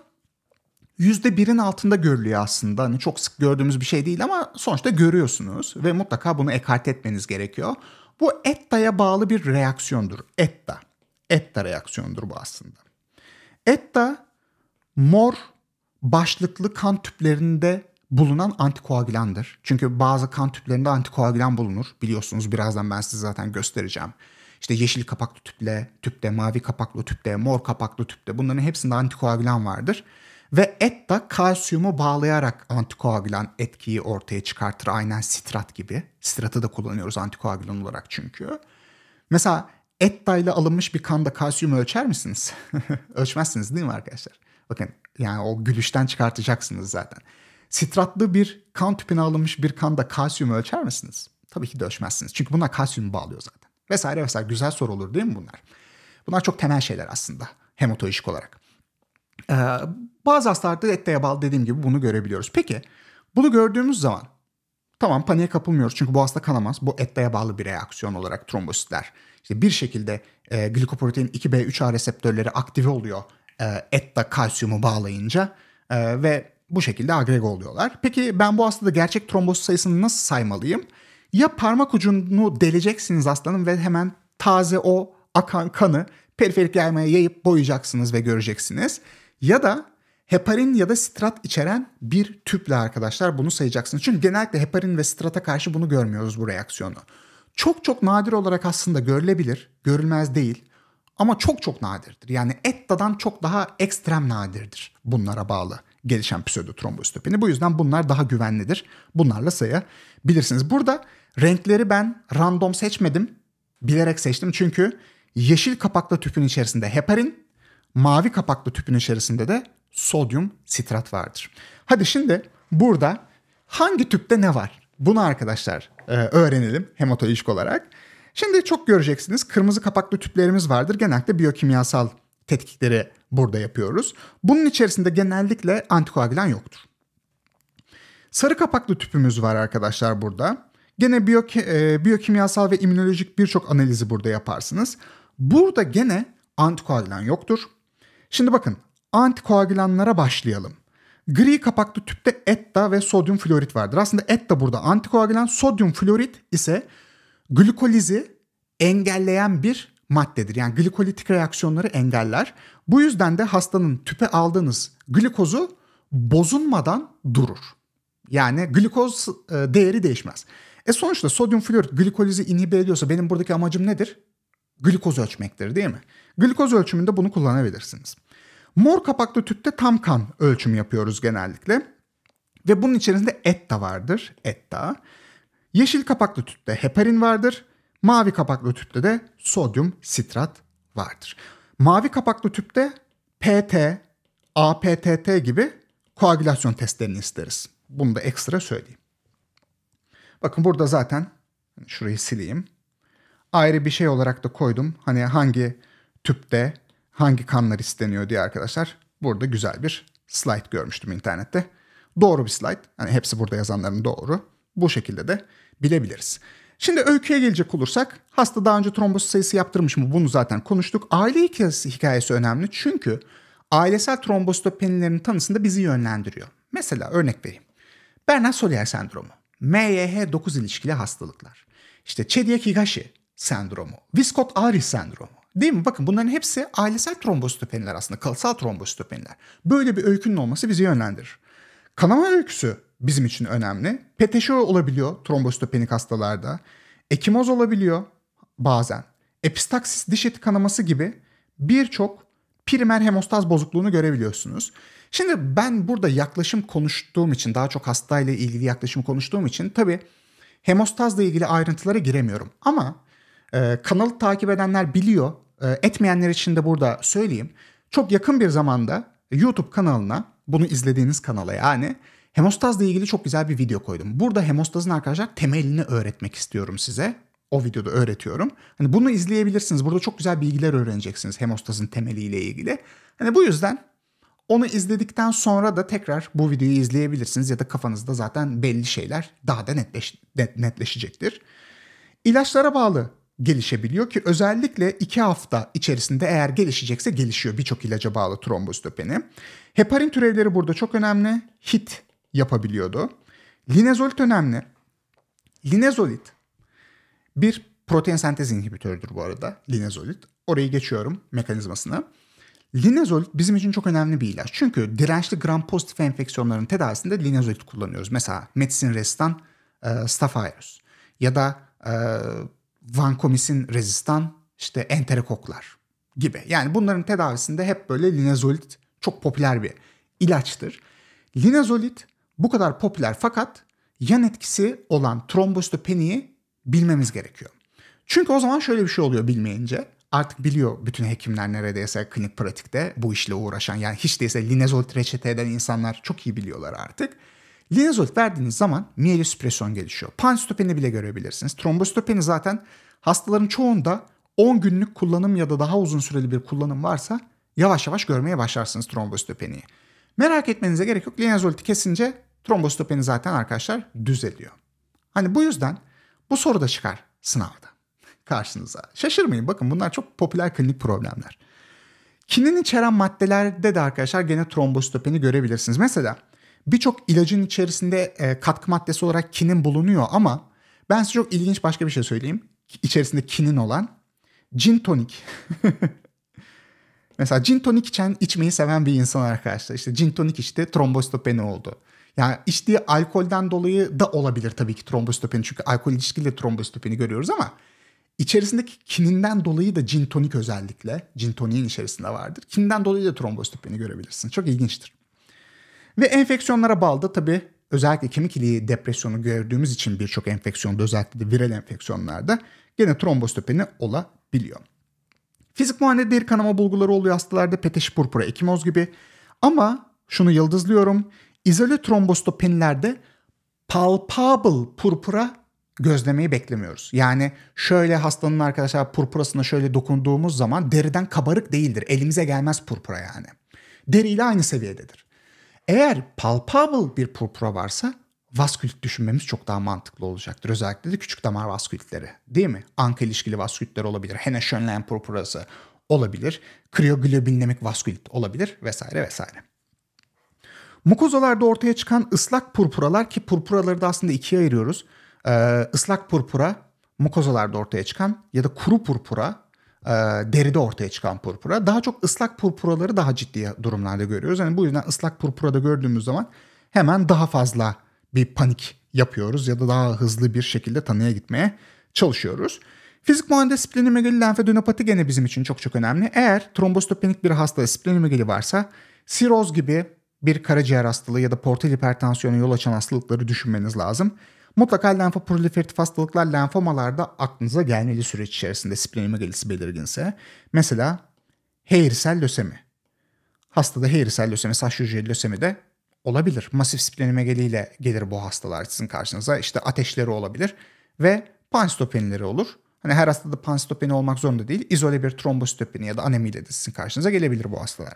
%1'in altında görülüyor aslında. Hani çok sık gördüğümüz bir şey değil ama sonuçta görüyorsunuz ve mutlaka bunu ekarte etmeniz gerekiyor. Bu ETTA'ya bağlı bir reaksiyondur. ETTA. ETTA reaksiyondur bu aslında. ETTA mor başlıklı kan tüplerinde bulunan antikoagülandır. Çünkü bazı kan tüplerinde antikoagülan bulunur. Biliyorsunuz birazdan ben size zaten göstereceğim. İşte yeşil kapaklı tüple, tüpte, mavi kapaklı tüpte, mor kapaklı tüpte bunların hepsinde antikoagülan vardır. Ve et da kalsiyumu bağlayarak antikoagülan etkiyi ortaya çıkartır. Aynen sitrat gibi. Sitratı da kullanıyoruz antikoagülan olarak çünkü. Mesela etta ile alınmış bir kanda kalsiyum ölçer misiniz? Ölçmezsiniz değil mi arkadaşlar? Bakın yani o gülüşten çıkartacaksınız zaten. Sitratlı bir kan tüpüne alınmış bir kanda kalsiyum ölçer misiniz? Tabii ki de ölçmezsiniz. Çünkü buna kalsiyum bağlıyor zaten. Vesaire vesaire güzel soru olur değil mi bunlar? Bunlar çok temel şeyler aslında hematolojik olarak. Ee, bazı hastalarda ette bağlı dediğim gibi bunu görebiliyoruz. Peki bunu gördüğümüz zaman tamam paniğe kapılmıyoruz çünkü bu hasta kanamaz. Bu etteye bağlı bir reaksiyon olarak trombositler. İşte bir şekilde e, glikoprotein 2B3A reseptörleri aktive oluyor e, etta kalsiyumu bağlayınca e, ve bu şekilde agrega oluyorlar. Peki ben bu hastada gerçek trombosit sayısını nasıl saymalıyım? Ya parmak ucunu deleceksiniz aslanım ve hemen taze o akan kanı periferik yaymaya yayıp boyayacaksınız ve göreceksiniz. Ya da heparin ya da sitrat içeren bir tüple arkadaşlar bunu sayacaksınız. Çünkü genellikle heparin ve sitrata karşı bunu görmüyoruz bu reaksiyonu. Çok çok nadir olarak aslında görülebilir, görülmez değil. Ama çok çok nadirdir. Yani ettadan çok daha ekstrem nadirdir bunlara bağlı gelişen pseudotrombositopeni. Bu yüzden bunlar daha güvenlidir. Bunlarla sayabilirsiniz. Burada Renkleri ben random seçmedim. Bilerek seçtim çünkü yeşil kapaklı tüpün içerisinde heparin, mavi kapaklı tüpün içerisinde de sodyum sitrat vardır. Hadi şimdi burada hangi tüpte ne var? Bunu arkadaşlar e, öğrenelim hematolojik olarak. Şimdi çok göreceksiniz kırmızı kapaklı tüplerimiz vardır. Genellikle biyokimyasal tetkikleri burada yapıyoruz. Bunun içerisinde genellikle antikoagülan yoktur. Sarı kapaklı tüpümüz var arkadaşlar burada. Gene biyo, e, biyokimyasal ve immünolojik birçok analizi burada yaparsınız. Burada gene antikoagülan yoktur. Şimdi bakın antikoagülanlara başlayalım. Gri kapaklı tüpte etta ve sodyum florit vardır. Aslında etta burada antikoagülan, sodyum florit ise glikolizi engelleyen bir maddedir. Yani glikolitik reaksiyonları engeller. Bu yüzden de hastanın tüpe aldığınız glikozu bozulmadan durur. Yani glikoz e, değeri değişmez. E sonuçta sodyum flörit glikolizi inhibe ediyorsa benim buradaki amacım nedir? Glikoz ölçmektir değil mi? Glikoz ölçümünde bunu kullanabilirsiniz. Mor kapaklı tüpte tam kan ölçümü yapıyoruz genellikle. Ve bunun içerisinde et vardır. Et Yeşil kapaklı tüpte heparin vardır. Mavi kapaklı tüpte de sodyum sitrat vardır. Mavi kapaklı tüpte PT, APTT gibi koagülasyon testlerini isteriz. Bunu da ekstra söyleyeyim. Bakın burada zaten hani şurayı sileyim. Ayrı bir şey olarak da koydum. Hani hangi tüpte hangi kanlar isteniyor diye arkadaşlar. Burada güzel bir slide görmüştüm internette. Doğru bir slide. Hani hepsi burada yazanların doğru. Bu şekilde de bilebiliriz. Şimdi öyküye gelecek olursak hasta daha önce trombosit sayısı yaptırmış mı bunu zaten konuştuk. Aile hikayesi, hikayesi önemli çünkü ailesel trombositopenilerin tanısında bizi yönlendiriyor. Mesela örnek vereyim. Bernard Solier sendromu. MYH9 ilişkili hastalıklar. İşte Chediak-Higashi sendromu, Wiskott-Aris sendromu. Değil mi? Bakın bunların hepsi ailesel trombositopeniler aslında, kalıtsal trombositopeniler. Böyle bir öykünün olması bizi yönlendirir. Kanama öyküsü bizim için önemli. PTŞ olabiliyor trombositopenik hastalarda. Ekimoz olabiliyor bazen. Epistaksis diş eti kanaması gibi birçok primer hemostaz bozukluğunu görebiliyorsunuz. Şimdi ben burada yaklaşım konuştuğum için daha çok hastayla ilgili yaklaşım konuştuğum için tabi hemostazla ilgili ayrıntılara giremiyorum. Ama e, kanalı takip edenler biliyor. E, etmeyenler için de burada söyleyeyim. Çok yakın bir zamanda YouTube kanalına bunu izlediğiniz kanala yani hemostazla ilgili çok güzel bir video koydum. Burada hemostazın arkadaşlar temelini öğretmek istiyorum size. O videoda öğretiyorum. Hani bunu izleyebilirsiniz. Burada çok güzel bilgiler öğreneceksiniz hemostazın temeliyle ilgili. Hani bu yüzden onu izledikten sonra da tekrar bu videoyu izleyebilirsiniz ya da kafanızda zaten belli şeyler daha da netleş, net, netleşecektir. İlaçlara bağlı gelişebiliyor ki özellikle 2 hafta içerisinde eğer gelişecekse gelişiyor birçok ilaca bağlı trombozitopeni. Heparin türevleri burada çok önemli. HIT yapabiliyordu. Linezolit önemli. Linezolit bir protein sentez inhibitörüdür bu arada linezolit. Orayı geçiyorum mekanizmasına. Linezol bizim için çok önemli bir ilaç. Çünkü dirençli gram pozitif enfeksiyonların tedavisinde linezol kullanıyoruz. Mesela medisin resistan e, staph ya da e, vankomisin rezistan işte enterokoklar gibi. Yani bunların tedavisinde hep böyle linazolit çok popüler bir ilaçtır. Linazolit bu kadar popüler fakat yan etkisi olan trombositopeniyi bilmemiz gerekiyor. Çünkü o zaman şöyle bir şey oluyor bilmeyince artık biliyor bütün hekimler neredeyse klinik pratikte bu işle uğraşan yani hiç değilse linezolid reçete eden insanlar çok iyi biliyorlar artık. Linezolid verdiğiniz zaman mieli süpresyon gelişiyor. Panstopeni bile görebilirsiniz. Trombostopeni zaten hastaların çoğunda 10 günlük kullanım ya da daha uzun süreli bir kullanım varsa yavaş yavaş görmeye başlarsınız trombositopeniyi. Merak etmenize gerek yok. Linezolid'i kesince trombostopeni zaten arkadaşlar düzeliyor. Hani bu yüzden bu soru da çıkar sınavda karşınıza. Şaşırmayın bakın bunlar çok popüler klinik problemler. Kinin içeren maddelerde de arkadaşlar gene trombositopeni görebilirsiniz. Mesela birçok ilacın içerisinde e, katkı maddesi olarak kinin bulunuyor ama ben size çok ilginç başka bir şey söyleyeyim. İçerisinde kinin olan gin tonik. Mesela gin tonik içen, içmeyi seven bir insan arkadaşlar. İşte gin tonik içti, trombositopeni oldu. Yani içtiği alkolden dolayı da olabilir tabii ki trombositopeni. Çünkü alkol ilişkili trombositopeni görüyoruz ama İçerisindeki kininden dolayı da cin tonik özellikle, cin toniğin içerisinde vardır. Kininden dolayı da trombositopeni görebilirsin. Çok ilginçtir. Ve enfeksiyonlara bağlı da tabii özellikle kemik iliği depresyonu gördüğümüz için birçok enfeksiyonda özellikle de viral enfeksiyonlarda gene trombositopeni olabiliyor. Fizik muayenede deri kanama bulguları oluyor hastalarda peteş purpura, ekimoz gibi. Ama şunu yıldızlıyorum. İzole trombositopenilerde palpable purpura gözlemeyi beklemiyoruz. Yani şöyle hastanın arkadaşlar purpurasına şöyle dokunduğumuz zaman deriden kabarık değildir. Elimize gelmez purpura yani. Deriyle aynı seviyededir. Eğer palpable bir purpura varsa vaskülit düşünmemiz çok daha mantıklı olacaktır. Özellikle de küçük damar vaskülitleri değil mi? Anka ilişkili vaskülitler olabilir. Hene-Schönlein purpurası olabilir. krioglobinlemik vaskülit olabilir vesaire vesaire. Mukozalarda ortaya çıkan ıslak purpuralar ki purpuraları da aslında ikiye ayırıyoruz e, ıslak purpura mukozalarda ortaya çıkan ya da kuru purpura e, deride ortaya çıkan purpura. Daha çok ıslak purpuraları daha ciddi durumlarda görüyoruz. Yani bu yüzden ıslak purpurada gördüğümüz zaman hemen daha fazla bir panik yapıyoruz ya da daha hızlı bir şekilde tanıya gitmeye çalışıyoruz. Fizik muayenede splenomegali lenfadönopati gene bizim için çok çok önemli. Eğer trombositopenik bir hasta splenomegali varsa siroz gibi bir karaciğer hastalığı ya da portal hipertansiyona yol açan hastalıkları düşünmeniz lazım. Mutlaka lenfa proliferatif hastalıklar lenfomalarda aklınıza gelmeli süreç içerisinde splenoma galisi belirginse. Mesela heyrisel lösemi. Hastada heyrisel lösemi, saç hücreli lösemi de olabilir. Masif splenomegaly gelir bu hastalar sizin karşınıza. İşte ateşleri olabilir ve pansitopenileri olur. Hani her hastada panstopeni olmak zorunda değil. İzole bir trombostopeni ya da anemiyle de sizin karşınıza gelebilir bu hastalar.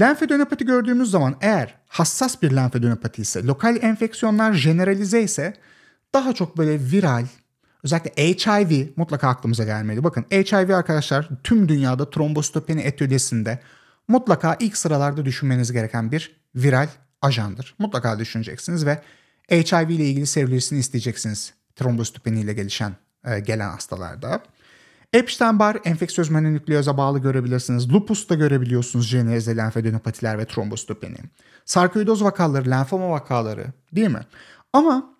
Lenfedönopati gördüğümüz zaman eğer hassas bir lenfedönopati ise, lokal enfeksiyonlar generalize ise daha çok böyle viral, özellikle HIV mutlaka aklımıza gelmeli. Bakın HIV arkadaşlar tüm dünyada trombostopeni etüdesinde mutlaka ilk sıralarda düşünmeniz gereken bir viral ajandır. Mutlaka düşüneceksiniz ve HIV ile ilgili serolojisini isteyeceksiniz trombositopeni ile gelişen e, gelen hastalarda. Epstein-Barr enfeksiyöz menonükleoza bağlı görebilirsiniz. Lupus'ta görebiliyorsunuz jenerize lenfadönopatiler ve trombositopeni. Sarkoidoz vakaları, lenfoma vakaları değil mi? Ama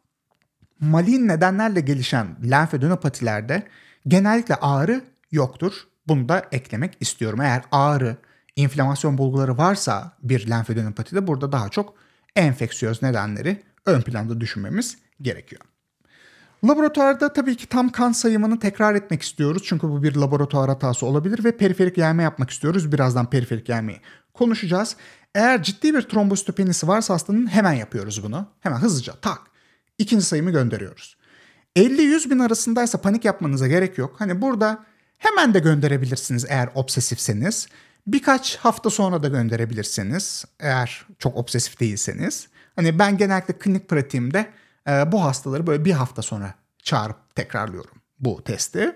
malign nedenlerle gelişen lenfadönopatilerde genellikle ağrı yoktur. Bunu da eklemek istiyorum. Eğer ağrı, inflamasyon bulguları varsa bir lenfadönopatide burada daha çok enfeksiyöz nedenleri ön planda düşünmemiz gerekiyor. Laboratuvarda tabii ki tam kan sayımını tekrar etmek istiyoruz. Çünkü bu bir laboratuvar hatası olabilir ve periferik yayma yapmak istiyoruz. Birazdan periferik yaymayı konuşacağız. Eğer ciddi bir trombositopenisi varsa hastanın hemen yapıyoruz bunu. Hemen hızlıca tak. İkinci sayımı gönderiyoruz. 50-100 bin arasındaysa panik yapmanıza gerek yok. Hani burada hemen de gönderebilirsiniz eğer obsesifseniz. Birkaç hafta sonra da gönderebilirsiniz eğer çok obsesif değilseniz. Hani ben genellikle klinik pratiğimde ee, bu hastaları böyle bir hafta sonra çağırıp tekrarlıyorum bu testi.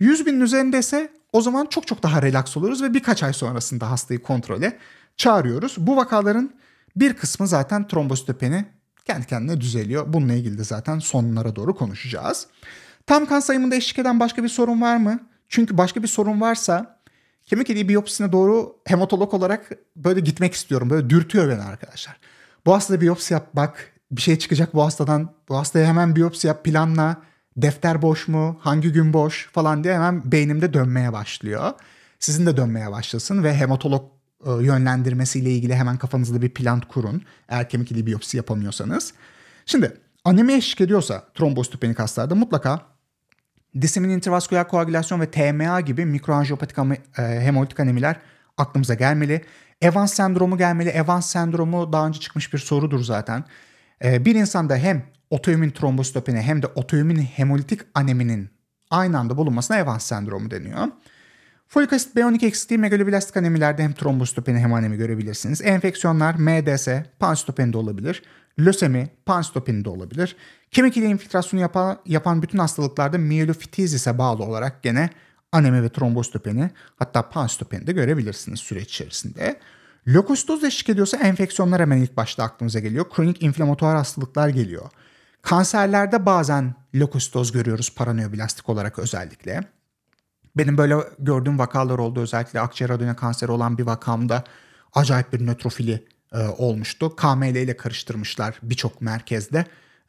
100 binin üzerinde ise o zaman çok çok daha relax oluruz ve birkaç ay sonrasında hastayı kontrole çağırıyoruz. Bu vakaların bir kısmı zaten trombositopeni kendi kendine düzeliyor. Bununla ilgili de zaten sonlara doğru konuşacağız. Tam kan sayımında eşlik eden başka bir sorun var mı? Çünkü başka bir sorun varsa kemik iliği biyopsisine doğru hematolog olarak böyle gitmek istiyorum. Böyle dürtüyor beni arkadaşlar. Bu hastada biyopsi yapmak bir şey çıkacak bu hastadan. Bu hastaya hemen biyopsi yap planla. Defter boş mu? Hangi gün boş falan diye hemen beynimde dönmeye başlıyor. Sizin de dönmeye başlasın ve hematolog e, yönlendirmesiyle ilgili hemen kafanızda bir plan kurun. Eğer kemik ili biyopsi yapamıyorsanız. Şimdi anemi eşlik ediyorsa trombositopenik hastalarda mutlaka disimin intravasküler koagülasyon ve TMA gibi mikroanjiyopatik e, hemolitik anemiler aklımıza gelmeli. Evans sendromu gelmeli. Evans sendromu daha önce çıkmış bir sorudur zaten. Ee, bir insanda hem otoimmün trombostopeni hem de otoimmün hemolitik aneminin aynı anda bulunmasına Evans sendromu deniyor. Folik asit B12 eksikliği megaloblastik anemilerde hem trombostopeni hem anemi görebilirsiniz. Enfeksiyonlar MDS, pansitopeni de olabilir. Lösemi, pansitopeni de olabilir. Kemik ile infiltrasyonu yapan, yapan bütün hastalıklarda miyelofitizise bağlı olarak gene anemi ve trombostopeni hatta pansitopeni de görebilirsiniz süreç içerisinde. Lokustoz eşlik ediyorsa enfeksiyonlar hemen ilk başta aklımıza geliyor. Kronik inflamatuar hastalıklar geliyor. Kanserlerde bazen lokustoz görüyoruz paranoyoblastik olarak özellikle. Benim böyle gördüğüm vakalar oldu. Özellikle akciğer adına kanseri olan bir vakamda acayip bir nötrofili e, olmuştu. KML ile karıştırmışlar birçok merkezde.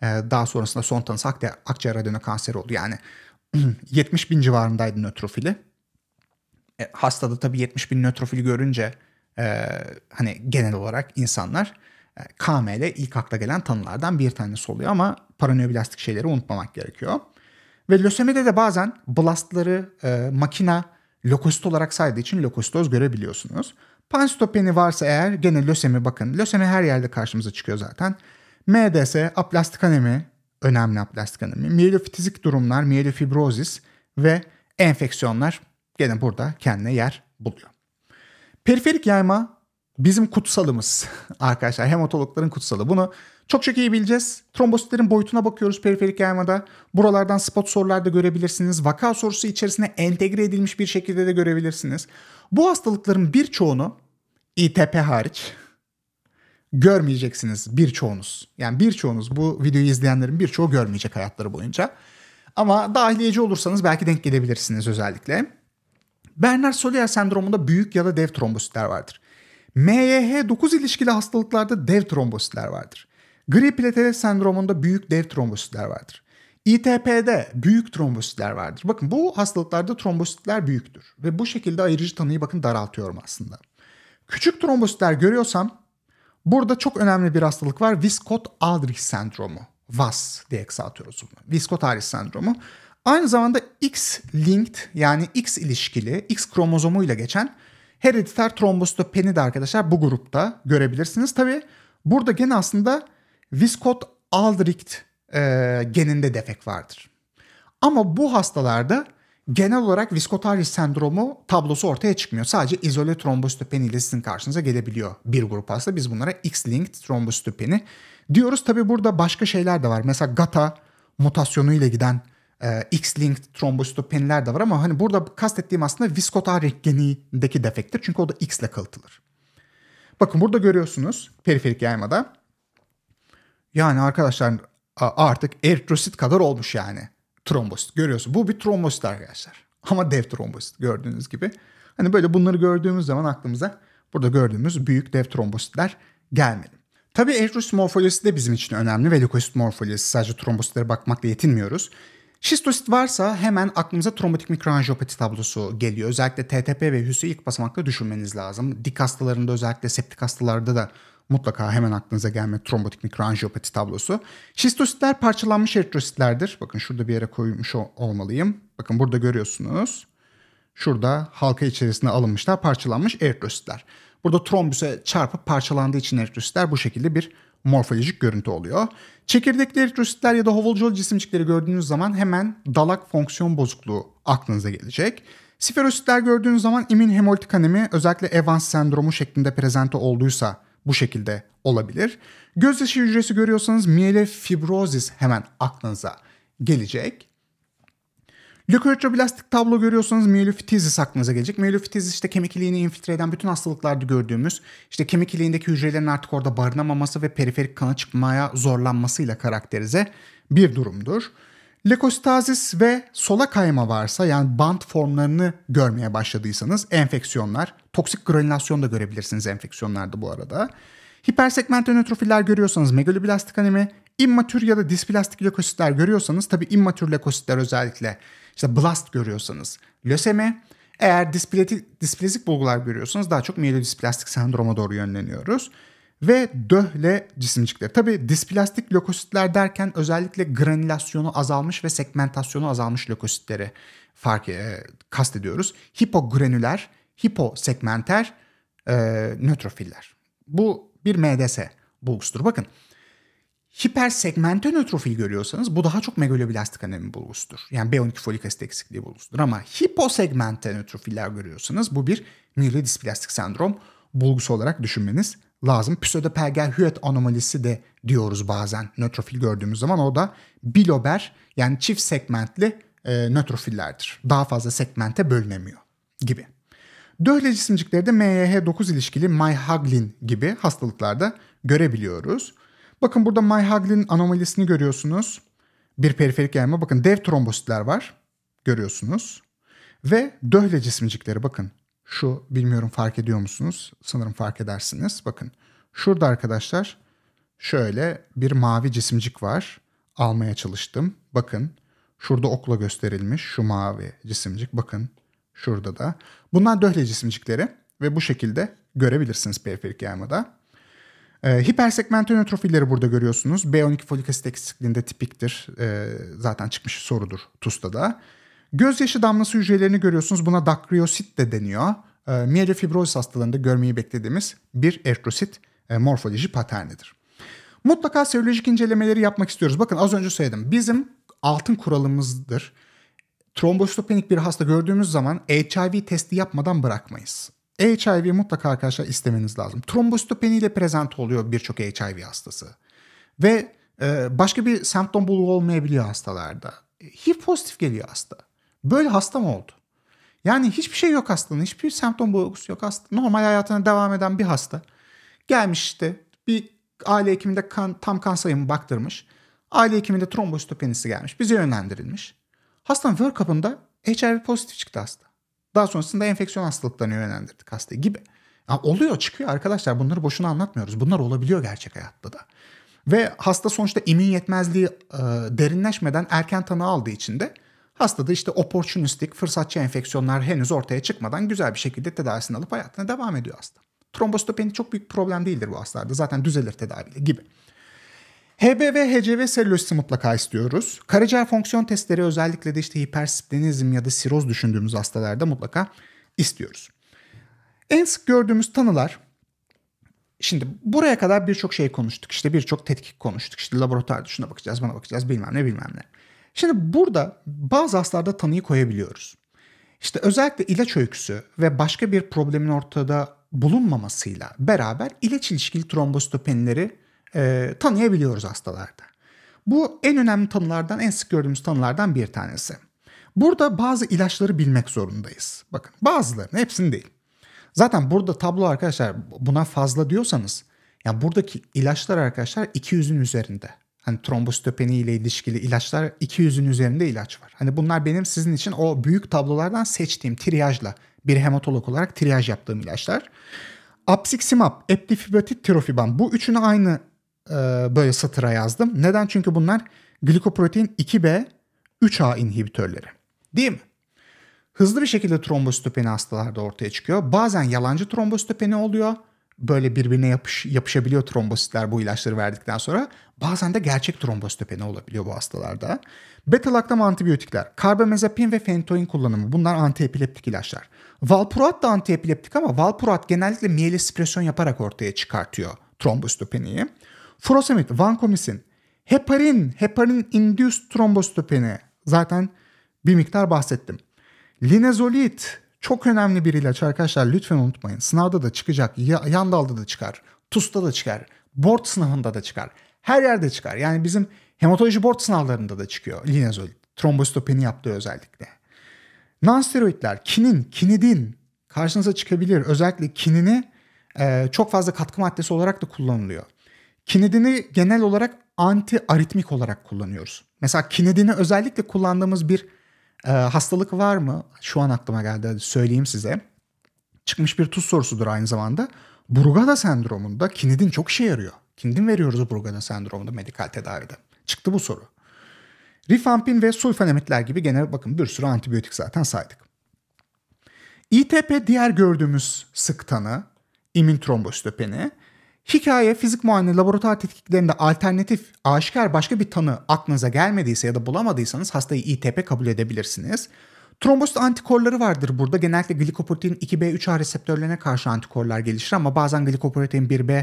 E, daha sonrasında son tanısı akciğer adına kanseri oldu. Yani 70 bin civarındaydı nötrofili. E, hastada tabii 70 bin nötrofili görünce e, hani genel olarak insanlar e, KML ilk akla gelen tanılardan bir tanesi oluyor ama paranoyoblastik şeyleri unutmamak gerekiyor. Ve lösemide de bazen blastları e, makina lokosit olarak saydığı için lokositoz görebiliyorsunuz. Pansitopeni varsa eğer gene lösemi bakın. Lösemi her yerde karşımıza çıkıyor zaten. MDS, aplastik anemi, önemli aplastik anemi, miyelofitizik durumlar, miyelofibrozis ve enfeksiyonlar gene burada kendine yer buluyor. Periferik yayma bizim kutsalımız arkadaşlar. Hematologların kutsalı. Bunu çok çok iyi bileceğiz. Trombositlerin boyutuna bakıyoruz periferik yaymada. Buralardan spot sorularda görebilirsiniz. Vaka sorusu içerisine entegre edilmiş bir şekilde de görebilirsiniz. Bu hastalıkların birçoğunu İTP hariç görmeyeceksiniz birçoğunuz. Yani birçoğunuz bu videoyu izleyenlerin birçoğu görmeyecek hayatları boyunca. Ama dahiliyeci olursanız belki denk gelebilirsiniz özellikle. Bernard Solea sendromunda büyük ya da dev trombositler vardır. MYH9 ilişkili hastalıklarda dev trombositler vardır. Gri platelet sendromunda büyük dev trombositler vardır. ITP'de büyük trombositler vardır. Bakın bu hastalıklarda trombositler büyüktür ve bu şekilde ayırıcı tanıyı bakın daraltıyorum aslında. Küçük trombositler görüyorsam burada çok önemli bir hastalık var. Wiskott-Aldrich sendromu. VAS diye kısaltıyoruz bunu. Wiskott-Aldrich sendromu. Aynı zamanda X-linked yani X ilişkili X kromozomuyla geçen herediter trombositopeni de arkadaşlar bu grupta görebilirsiniz. Tabi burada gene aslında Viscot Aldrich e, geninde defek vardır. Ama bu hastalarda genel olarak viskotaris sendromu tablosu ortaya çıkmıyor. Sadece izole trombositopeni ile sizin karşınıza gelebiliyor bir grup hasta. Biz bunlara X-linked trombositopeni diyoruz. Tabi burada başka şeyler de var. Mesela GATA mutasyonu ile giden e, X-linked trombositopeniler de var ama hani burada kastettiğim aslında viskotarik genindeki defektir. Çünkü o da X ile kalıtılır. Bakın burada görüyorsunuz periferik yaymada. Yani arkadaşlar artık eritrosit kadar olmuş yani trombosit. Görüyorsun bu bir trombosit arkadaşlar. Ama dev trombosit gördüğünüz gibi. Hani böyle bunları gördüğümüz zaman aklımıza burada gördüğümüz büyük dev trombositler gelmeli. Tabii eritrosit morfolojisi de bizim için önemli ve lökosit morfolojisi. Sadece trombositlere bakmakla yetinmiyoruz. Şistosit varsa hemen aklımıza trombotik mikroanjiyopati tablosu geliyor. Özellikle TTP ve HÜS'ü ilk basamakta düşünmeniz lazım. Dik hastalarında özellikle septik hastalarda da mutlaka hemen aklınıza gelme trombotik mikroanjiyopati tablosu. Şistositler parçalanmış eritrositlerdir. Bakın şurada bir yere koymuş olmalıyım. Bakın burada görüyorsunuz. Şurada halka içerisinde alınmışlar parçalanmış eritrositler. Burada trombüse çarpıp parçalandığı için eritrositler bu şekilde bir morfolojik görüntü oluyor. Çekirdekleri, trositler ya da hovolcul cisimcikleri gördüğünüz zaman hemen dalak fonksiyon bozukluğu aklınıza gelecek. Siferositler gördüğünüz zaman imin hemolitik anemi özellikle Evans sendromu şeklinde prezente olduysa bu şekilde olabilir. Göz yaşı hücresi görüyorsanız miyeli fibrozis hemen aklınıza gelecek. Lökoretroblastik tablo görüyorsanız miyelofitizis aklınıza gelecek. Miyelofitizis işte kemik iliğini infiltre eden bütün hastalıklarda gördüğümüz işte kemik iliğindeki hücrelerin artık orada barınamaması ve periferik kana çıkmaya zorlanmasıyla karakterize bir durumdur. Lekostazis ve sola kayma varsa yani bant formlarını görmeye başladıysanız enfeksiyonlar, toksik granülasyon da görebilirsiniz enfeksiyonlarda bu arada. Hipersegment nötrofiller görüyorsanız megaloblastik anemi, immatür ya da displastik lekositler görüyorsanız tabi immatür lekositler özellikle işte blast görüyorsanız lösemi, eğer displazik bulgular görüyorsanız daha çok mielodisplastik sendroma doğru yönleniyoruz. Ve döhle cisimcikleri. Tabi displastik lökositler derken özellikle granülasyonu azalmış ve segmentasyonu azalmış lökositleri fark e, kastediyoruz. Hipogranüler, hiposegmenter, e, nötrofiller. Bu bir MDS bulgusudur. Bakın Hipersegmenten görüyorsanız bu daha çok megaloblastik anemi bulgusudur. Yani B12 folik asit eksikliği bulgusudur. Ama hiposegmenten ötrofiler görüyorsanız bu bir miyeli sendrom bulgusu olarak düşünmeniz lazım. Pseudoperger Huet anomalisi de diyoruz bazen nötrofil gördüğümüz zaman. O da bilober yani çift segmentli e, nötrofillerdir. Daha fazla segmente bölünemiyor gibi. Döhleci simcikleri de MYH9 ilişkili myhaglin gibi hastalıklarda görebiliyoruz. Bakın burada Mayhaglin anomalisini görüyorsunuz. Bir periferik yayma bakın dev trombositler var görüyorsunuz. Ve döhle cisimcikleri bakın. Şu bilmiyorum fark ediyor musunuz? Sanırım fark edersiniz. Bakın şurada arkadaşlar şöyle bir mavi cisimcik var. Almaya çalıştım. Bakın şurada okla gösterilmiş şu mavi cisimcik. Bakın şurada da. Bunlar döhle cisimcikleri ve bu şekilde görebilirsiniz periferik yaymada. E, ee, nötrofilleri burada görüyorsunuz. B12 folik asit eksikliğinde tipiktir. Ee, zaten çıkmış sorudur TUS'ta Göz Gözyaşı damlası hücrelerini görüyorsunuz. Buna dakriosit de deniyor. E, ee, Miyelofibroz hastalığında görmeyi beklediğimiz bir eritrosit e, morfoloji paternidir. Mutlaka serolojik incelemeleri yapmak istiyoruz. Bakın az önce söyledim. Bizim altın kuralımızdır. Trombositopenik bir hasta gördüğümüz zaman HIV testi yapmadan bırakmayız. HIV mutlaka arkadaşlar istemeniz lazım. Trombositopeni ile prezent oluyor birçok HIV hastası. Ve e, başka bir semptom buluğu olmayabiliyor hastalarda. HIV pozitif geliyor hasta. Böyle hasta mı oldu? Yani hiçbir şey yok hastanın. Hiçbir semptom bulgusu yok hasta. Normal hayatına devam eden bir hasta. Gelmiş işte bir aile hekiminde kan, tam kan sayımı baktırmış. Aile hekiminde trombositopenisi gelmiş. Bize yönlendirilmiş. Hastanın workup'ında HIV pozitif çıktı hasta. Daha sonrasında enfeksiyon hastalıklarına yönlendirdik hastayı gibi. Ya oluyor çıkıyor arkadaşlar bunları boşuna anlatmıyoruz. Bunlar olabiliyor gerçek hayatta da. Ve hasta sonuçta immün yetmezliği e, derinleşmeden erken tanı aldığı için de hastada işte opportunistik fırsatçı enfeksiyonlar henüz ortaya çıkmadan güzel bir şekilde tedavisini alıp hayatına devam ediyor hasta. Trombostopeni çok büyük problem değildir bu hastalarda. Zaten düzelir tedaviyle gibi. HB ve HCV selülosi mutlaka istiyoruz. Karaciğer fonksiyon testleri özellikle de işte hipersplenizm ya da siroz düşündüğümüz hastalarda mutlaka istiyoruz. En sık gördüğümüz tanılar Şimdi buraya kadar birçok şey konuştuk. İşte birçok tetkik konuştuk. İşte laboratuvarda şuna bakacağız, bana bakacağız bilmem ne bilmem ne. Şimdi burada bazı hastalarda tanıyı koyabiliyoruz. İşte özellikle ilaç öyküsü ve başka bir problemin ortada bulunmamasıyla beraber ilaç ilişkili trombositopenileri e, tanıyabiliyoruz hastalarda. Bu en önemli tanılardan, en sık gördüğümüz tanılardan bir tanesi. Burada bazı ilaçları bilmek zorundayız. Bakın bazılarını, hepsini değil. Zaten burada tablo arkadaşlar buna fazla diyorsanız yani buradaki ilaçlar arkadaşlar 200'ün üzerinde. Hani trombositopeni ile ilişkili ilaçlar 200'ün üzerinde ilaç var. Hani bunlar benim sizin için o büyük tablolardan seçtiğim triyajla bir hematolog olarak triyaj yaptığım ilaçlar. Apsiksimab, eptifibatit, tirofiban bu üçünü aynı ee, böyle satıra yazdım. Neden? Çünkü bunlar glikoprotein 2B 3A inhibitörleri. Değil mi? Hızlı bir şekilde trombositopeni hastalarda ortaya çıkıyor. Bazen yalancı trombositopeni oluyor. Böyle birbirine yapış, yapışabiliyor trombositler bu ilaçları verdikten sonra. Bazen de gerçek trombositopeni olabiliyor bu hastalarda. Beta-laktam antibiyotikler, karbamazepin ve fentoin kullanımı bunlar antiepileptik ilaçlar. Valproat da antiepileptik ama valproat genellikle miyelesipresyon yaparak ortaya çıkartıyor trombositopeniyi. Furosemid, Vancomisin, heparin, heparin Induced trombositopeni zaten bir miktar bahsettim. Linezolit çok önemli bir ilaç arkadaşlar lütfen unutmayın. Sınavda da çıkacak, yan dalda da çıkar, TUS'ta da çıkar, board sınavında da çıkar. Her yerde çıkar. Yani bizim hematoloji board sınavlarında da çıkıyor linezolit. Trombositopeni yaptığı özellikle. Nonsteroidler, kinin, kinidin karşınıza çıkabilir. Özellikle kinini çok fazla katkı maddesi olarak da kullanılıyor. Kinedini genel olarak antiaritmik olarak kullanıyoruz. Mesela kinedini özellikle kullandığımız bir e, hastalık var mı? Şu an aklıma geldi söyleyeyim size. Çıkmış bir tuz sorusudur aynı zamanda. Brugada sendromunda kinedin çok işe yarıyor. Kinedin veriyoruz Brugada sendromunda medikal tedavide. Çıktı bu soru. Rifampin ve sulfanamitler gibi genel bakın bir sürü antibiyotik zaten saydık. ITP diğer gördüğümüz sık tanı, immün trombositopeni. Hikaye fizik muayene laboratuvar tetkiklerinde alternatif aşikar başka bir tanı aklınıza gelmediyse ya da bulamadıysanız hastayı ITP kabul edebilirsiniz. Trombosit antikorları vardır burada. Genellikle glikoprotein 2B3A reseptörlerine karşı antikorlar gelişir ama bazen glikoprotein 1B9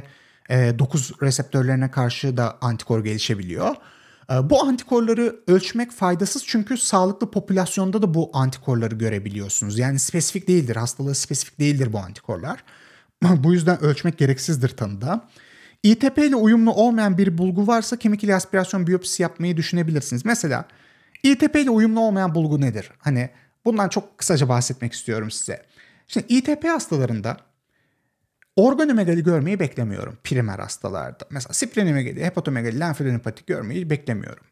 e, reseptörlerine karşı da antikor gelişebiliyor. E, bu antikorları ölçmek faydasız çünkü sağlıklı popülasyonda da bu antikorları görebiliyorsunuz. Yani spesifik değildir, hastalığı spesifik değildir bu antikorlar. Bu yüzden ölçmek gereksizdir tanıda. İTP ile uyumlu olmayan bir bulgu varsa kemik ili aspirasyon biyopsisi yapmayı düşünebilirsiniz. Mesela İTP ile uyumlu olmayan bulgu nedir? Hani bundan çok kısaca bahsetmek istiyorum size. Şimdi İTP hastalarında organomegali görmeyi beklemiyorum primer hastalarda. Mesela splenomegali, hepatomegali, lenfadenopatik görmeyi beklemiyorum.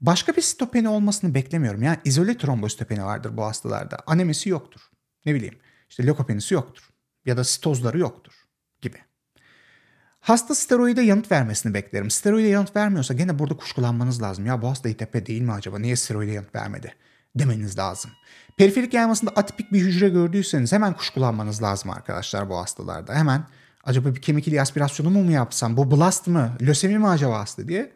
Başka bir sitopeni olmasını beklemiyorum. Yani izole trombositopeni vardır bu hastalarda. Anemisi yoktur. Ne bileyim işte lökopenisi yoktur ya da sitozları yoktur gibi. Hasta steroide yanıt vermesini beklerim. Steroide yanıt vermiyorsa gene burada kuşkulanmanız lazım. Ya bu hasta İTP değil mi acaba? Niye steroide yanıt vermedi? demeniz lazım. Periferik yaymasında atipik bir hücre gördüyseniz hemen kuşkulanmanız lazım arkadaşlar bu hastalarda. Hemen acaba bir kemik ili aspirasyonu mu mu yapsam? Bu blast mı? Lösemi mi acaba hasta diye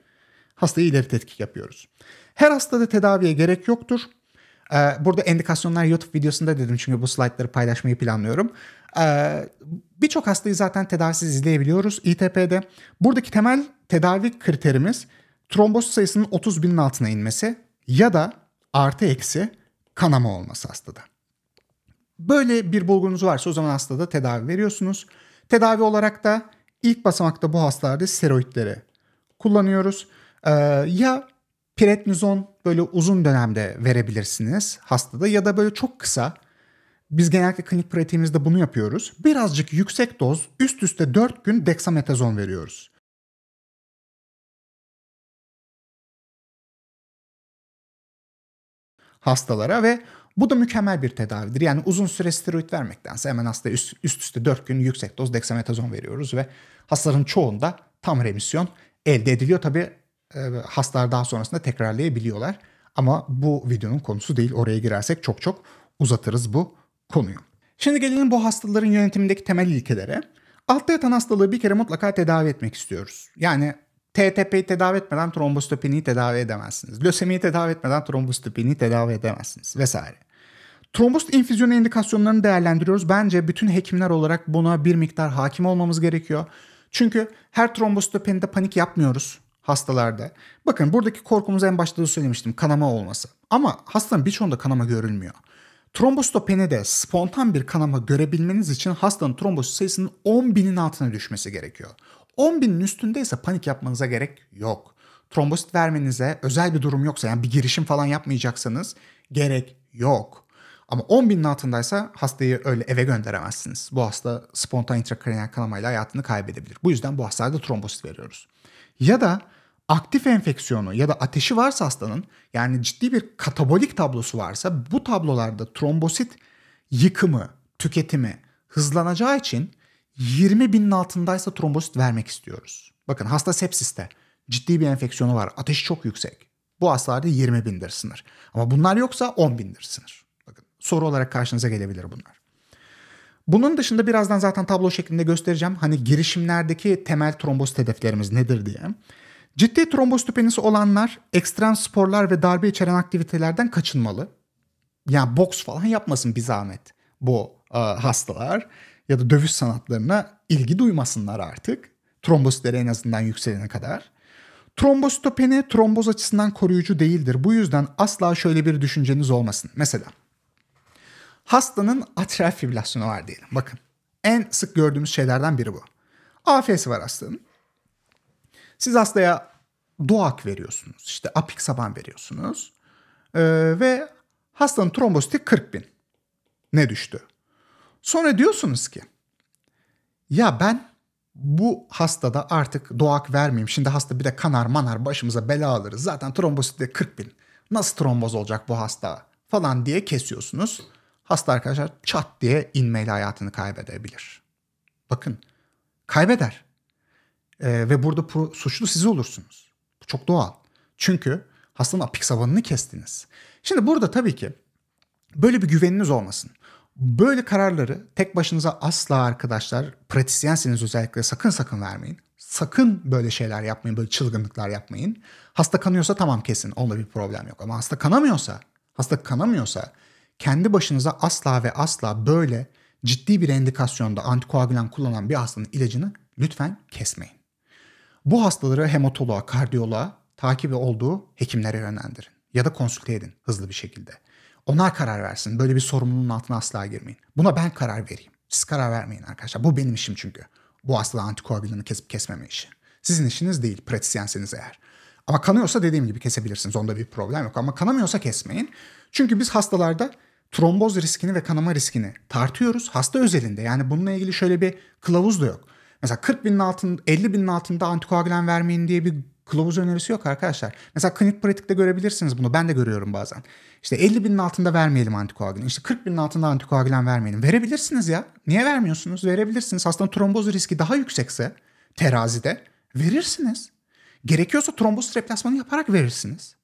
hastayı ileri tetkik yapıyoruz. Her hastada tedaviye gerek yoktur. Ee, burada endikasyonlar YouTube videosunda dedim çünkü bu slaytları paylaşmayı planlıyorum. Ee, birçok hastayı zaten tedavisiz izleyebiliyoruz ITP'de. Buradaki temel tedavi kriterimiz trombosit sayısının 30 binin altına inmesi ya da artı eksi kanama olması hastada. Böyle bir bulgunuz varsa o zaman hastada tedavi veriyorsunuz. Tedavi olarak da ilk basamakta bu hastalarda steroidleri kullanıyoruz. Ee, ya prednizon böyle uzun dönemde verebilirsiniz hastada ya da böyle çok kısa biz genellikle klinik pratiğimizde bunu yapıyoruz. Birazcık yüksek doz üst üste 4 gün dexametazon veriyoruz. hastalara ve bu da mükemmel bir tedavidir. Yani uzun süre steroid vermektense hemen hastaya üst, üst üste 4 gün yüksek doz dexametazon veriyoruz ve hastaların çoğunda tam remisyon elde ediliyor. Tabi e, hastalar daha sonrasında tekrarlayabiliyorlar ama bu videonun konusu değil. Oraya girersek çok çok uzatırız bu konuyu. Şimdi gelelim bu hastaların yönetimindeki temel ilkelere. Altta yatan hastalığı bir kere mutlaka tedavi etmek istiyoruz. Yani TTP'yi tedavi etmeden trombositopeniyi tedavi edemezsiniz. Lösemiyi tedavi etmeden trombositopeniyi tedavi edemezsiniz vesaire. Trombost infüzyonu indikasyonlarını değerlendiriyoruz. Bence bütün hekimler olarak buna bir miktar hakim olmamız gerekiyor. Çünkü her trombositopenide panik yapmıyoruz hastalarda. Bakın buradaki korkumuz en başta da söylemiştim kanama olması. Ama hastanın birçoğunda kanama görülmüyor. Trombositopeni spontan bir kanama görebilmeniz için hastanın trombosit sayısının 10.000'in altına düşmesi gerekiyor. 10.000'in üstünde ise panik yapmanıza gerek yok. Trombosit vermenize özel bir durum yoksa yani bir girişim falan yapmayacaksanız gerek yok. Ama 10.000'in altındaysa hastayı öyle eve gönderemezsiniz. Bu hasta spontan intrakranial kanamayla hayatını kaybedebilir. Bu yüzden bu hastalarda trombosit veriyoruz. Ya da aktif enfeksiyonu ya da ateşi varsa hastanın yani ciddi bir katabolik tablosu varsa bu tablolarda trombosit yıkımı, tüketimi hızlanacağı için 20 binin altındaysa trombosit vermek istiyoruz. Bakın hasta sepsiste ciddi bir enfeksiyonu var ateşi çok yüksek. Bu hastalarda 20 bindir sınır. Ama bunlar yoksa 10 bindir sınır. Bakın soru olarak karşınıza gelebilir bunlar. Bunun dışında birazdan zaten tablo şeklinde göstereceğim. Hani girişimlerdeki temel trombosit hedeflerimiz nedir diye. Ciddi trombositopenisi olanlar ekstrem sporlar ve darbe içeren aktivitelerden kaçınmalı. Yani boks falan yapmasın bir zahmet bu e, hastalar ya da dövüş sanatlarına ilgi duymasınlar artık. Trombositleri en azından yükselene kadar. Trombositopeni tromboz açısından koruyucu değildir. Bu yüzden asla şöyle bir düşünceniz olmasın. Mesela hastanın atrial fibrilasyonu var diyelim. Bakın en sık gördüğümüz şeylerden biri bu. AF'si var hastanın. Siz hastaya doğak veriyorsunuz. İşte apiksaban veriyorsunuz. Ee, ve hastanın trombositi 40 bin. Ne düştü? Sonra diyorsunuz ki ya ben bu hastada artık doğak vermeyeyim. Şimdi hasta bir de kanar manar başımıza bela alırız. Zaten trombosit de 40 bin. Nasıl tromboz olacak bu hasta falan diye kesiyorsunuz. Hasta arkadaşlar çat diye inmeyle hayatını kaybedebilir. Bakın kaybeder. E, ve burada pro, suçlu siz olursunuz. Bu çok doğal. Çünkü hastanın apik savanını kestiniz. Şimdi burada tabii ki böyle bir güveniniz olmasın. Böyle kararları tek başınıza asla arkadaşlar pratisyenseniz özellikle sakın sakın vermeyin. Sakın böyle şeyler yapmayın, böyle çılgınlıklar yapmayın. Hasta kanıyorsa tamam kesin, onda bir problem yok. Ama hasta kanamıyorsa, hasta kanamıyorsa kendi başınıza asla ve asla böyle ciddi bir endikasyonda antikoagülan kullanan bir hastanın ilacını lütfen kesmeyin. Bu hastaları hematoloğa, kardiyoloğa takibi olduğu hekimlere yönlendirin. Ya da konsülte edin hızlı bir şekilde. Onlar karar versin. Böyle bir sorumluluğun altına asla girmeyin. Buna ben karar vereyim. Siz karar vermeyin arkadaşlar. Bu benim işim çünkü. Bu hasta antikoagülanı kesip kesmeme işi. Sizin işiniz değil pratisyenseniz eğer. Ama kanıyorsa dediğim gibi kesebilirsiniz. Onda bir problem yok. Ama kanamıyorsa kesmeyin. Çünkü biz hastalarda tromboz riskini ve kanama riskini tartıyoruz. Hasta özelinde yani bununla ilgili şöyle bir kılavuz da yok. Mesela 40 binin altında 50 binin altında antikoagülan vermeyin diye bir kılavuz önerisi yok arkadaşlar. Mesela klinik pratikte görebilirsiniz bunu. Ben de görüyorum bazen. İşte 50 binin altında vermeyelim antikoagülan. İşte 40 binin altında antikoagülan vermeyelim. Verebilirsiniz ya. Niye vermiyorsunuz? Verebilirsiniz. Hastanın tromboz riski daha yüksekse terazide verirsiniz. Gerekiyorsa tromboz replasmanı yaparak verirsiniz.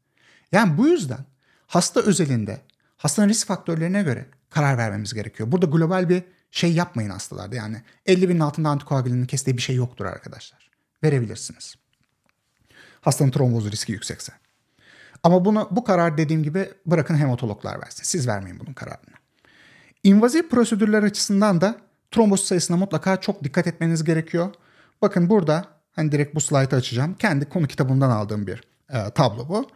Yani bu yüzden hasta özelinde hastanın risk faktörlerine göre karar vermemiz gerekiyor. Burada global bir şey yapmayın hastalarda yani 50 binin altında antikoagülanın kestiği bir şey yoktur arkadaşlar. Verebilirsiniz. Hastanın trombozu riski yüksekse. Ama bunu bu karar dediğim gibi bırakın hematologlar versin. Siz vermeyin bunun kararını. İnvazif prosedürler açısından da trombosit sayısına mutlaka çok dikkat etmeniz gerekiyor. Bakın burada hani direkt bu slaytı açacağım. Kendi konu kitabımdan aldığım bir e, tablo bu.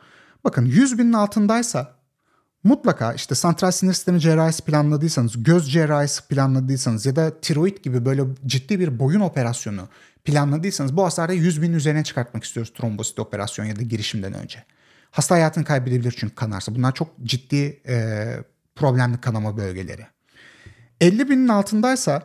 Bakın 100 binin altındaysa mutlaka işte santral sinir sistemi cerrahisi planladıysanız, göz cerrahisi planladıysanız ya da tiroid gibi böyle ciddi bir boyun operasyonu planladıysanız bu hasarda 100 bin üzerine çıkartmak istiyoruz trombosit operasyon ya da girişimden önce. Hasta hayatını kaybedebilir çünkü kanarsa. Bunlar çok ciddi e, problemli kanama bölgeleri. 50 binin altındaysa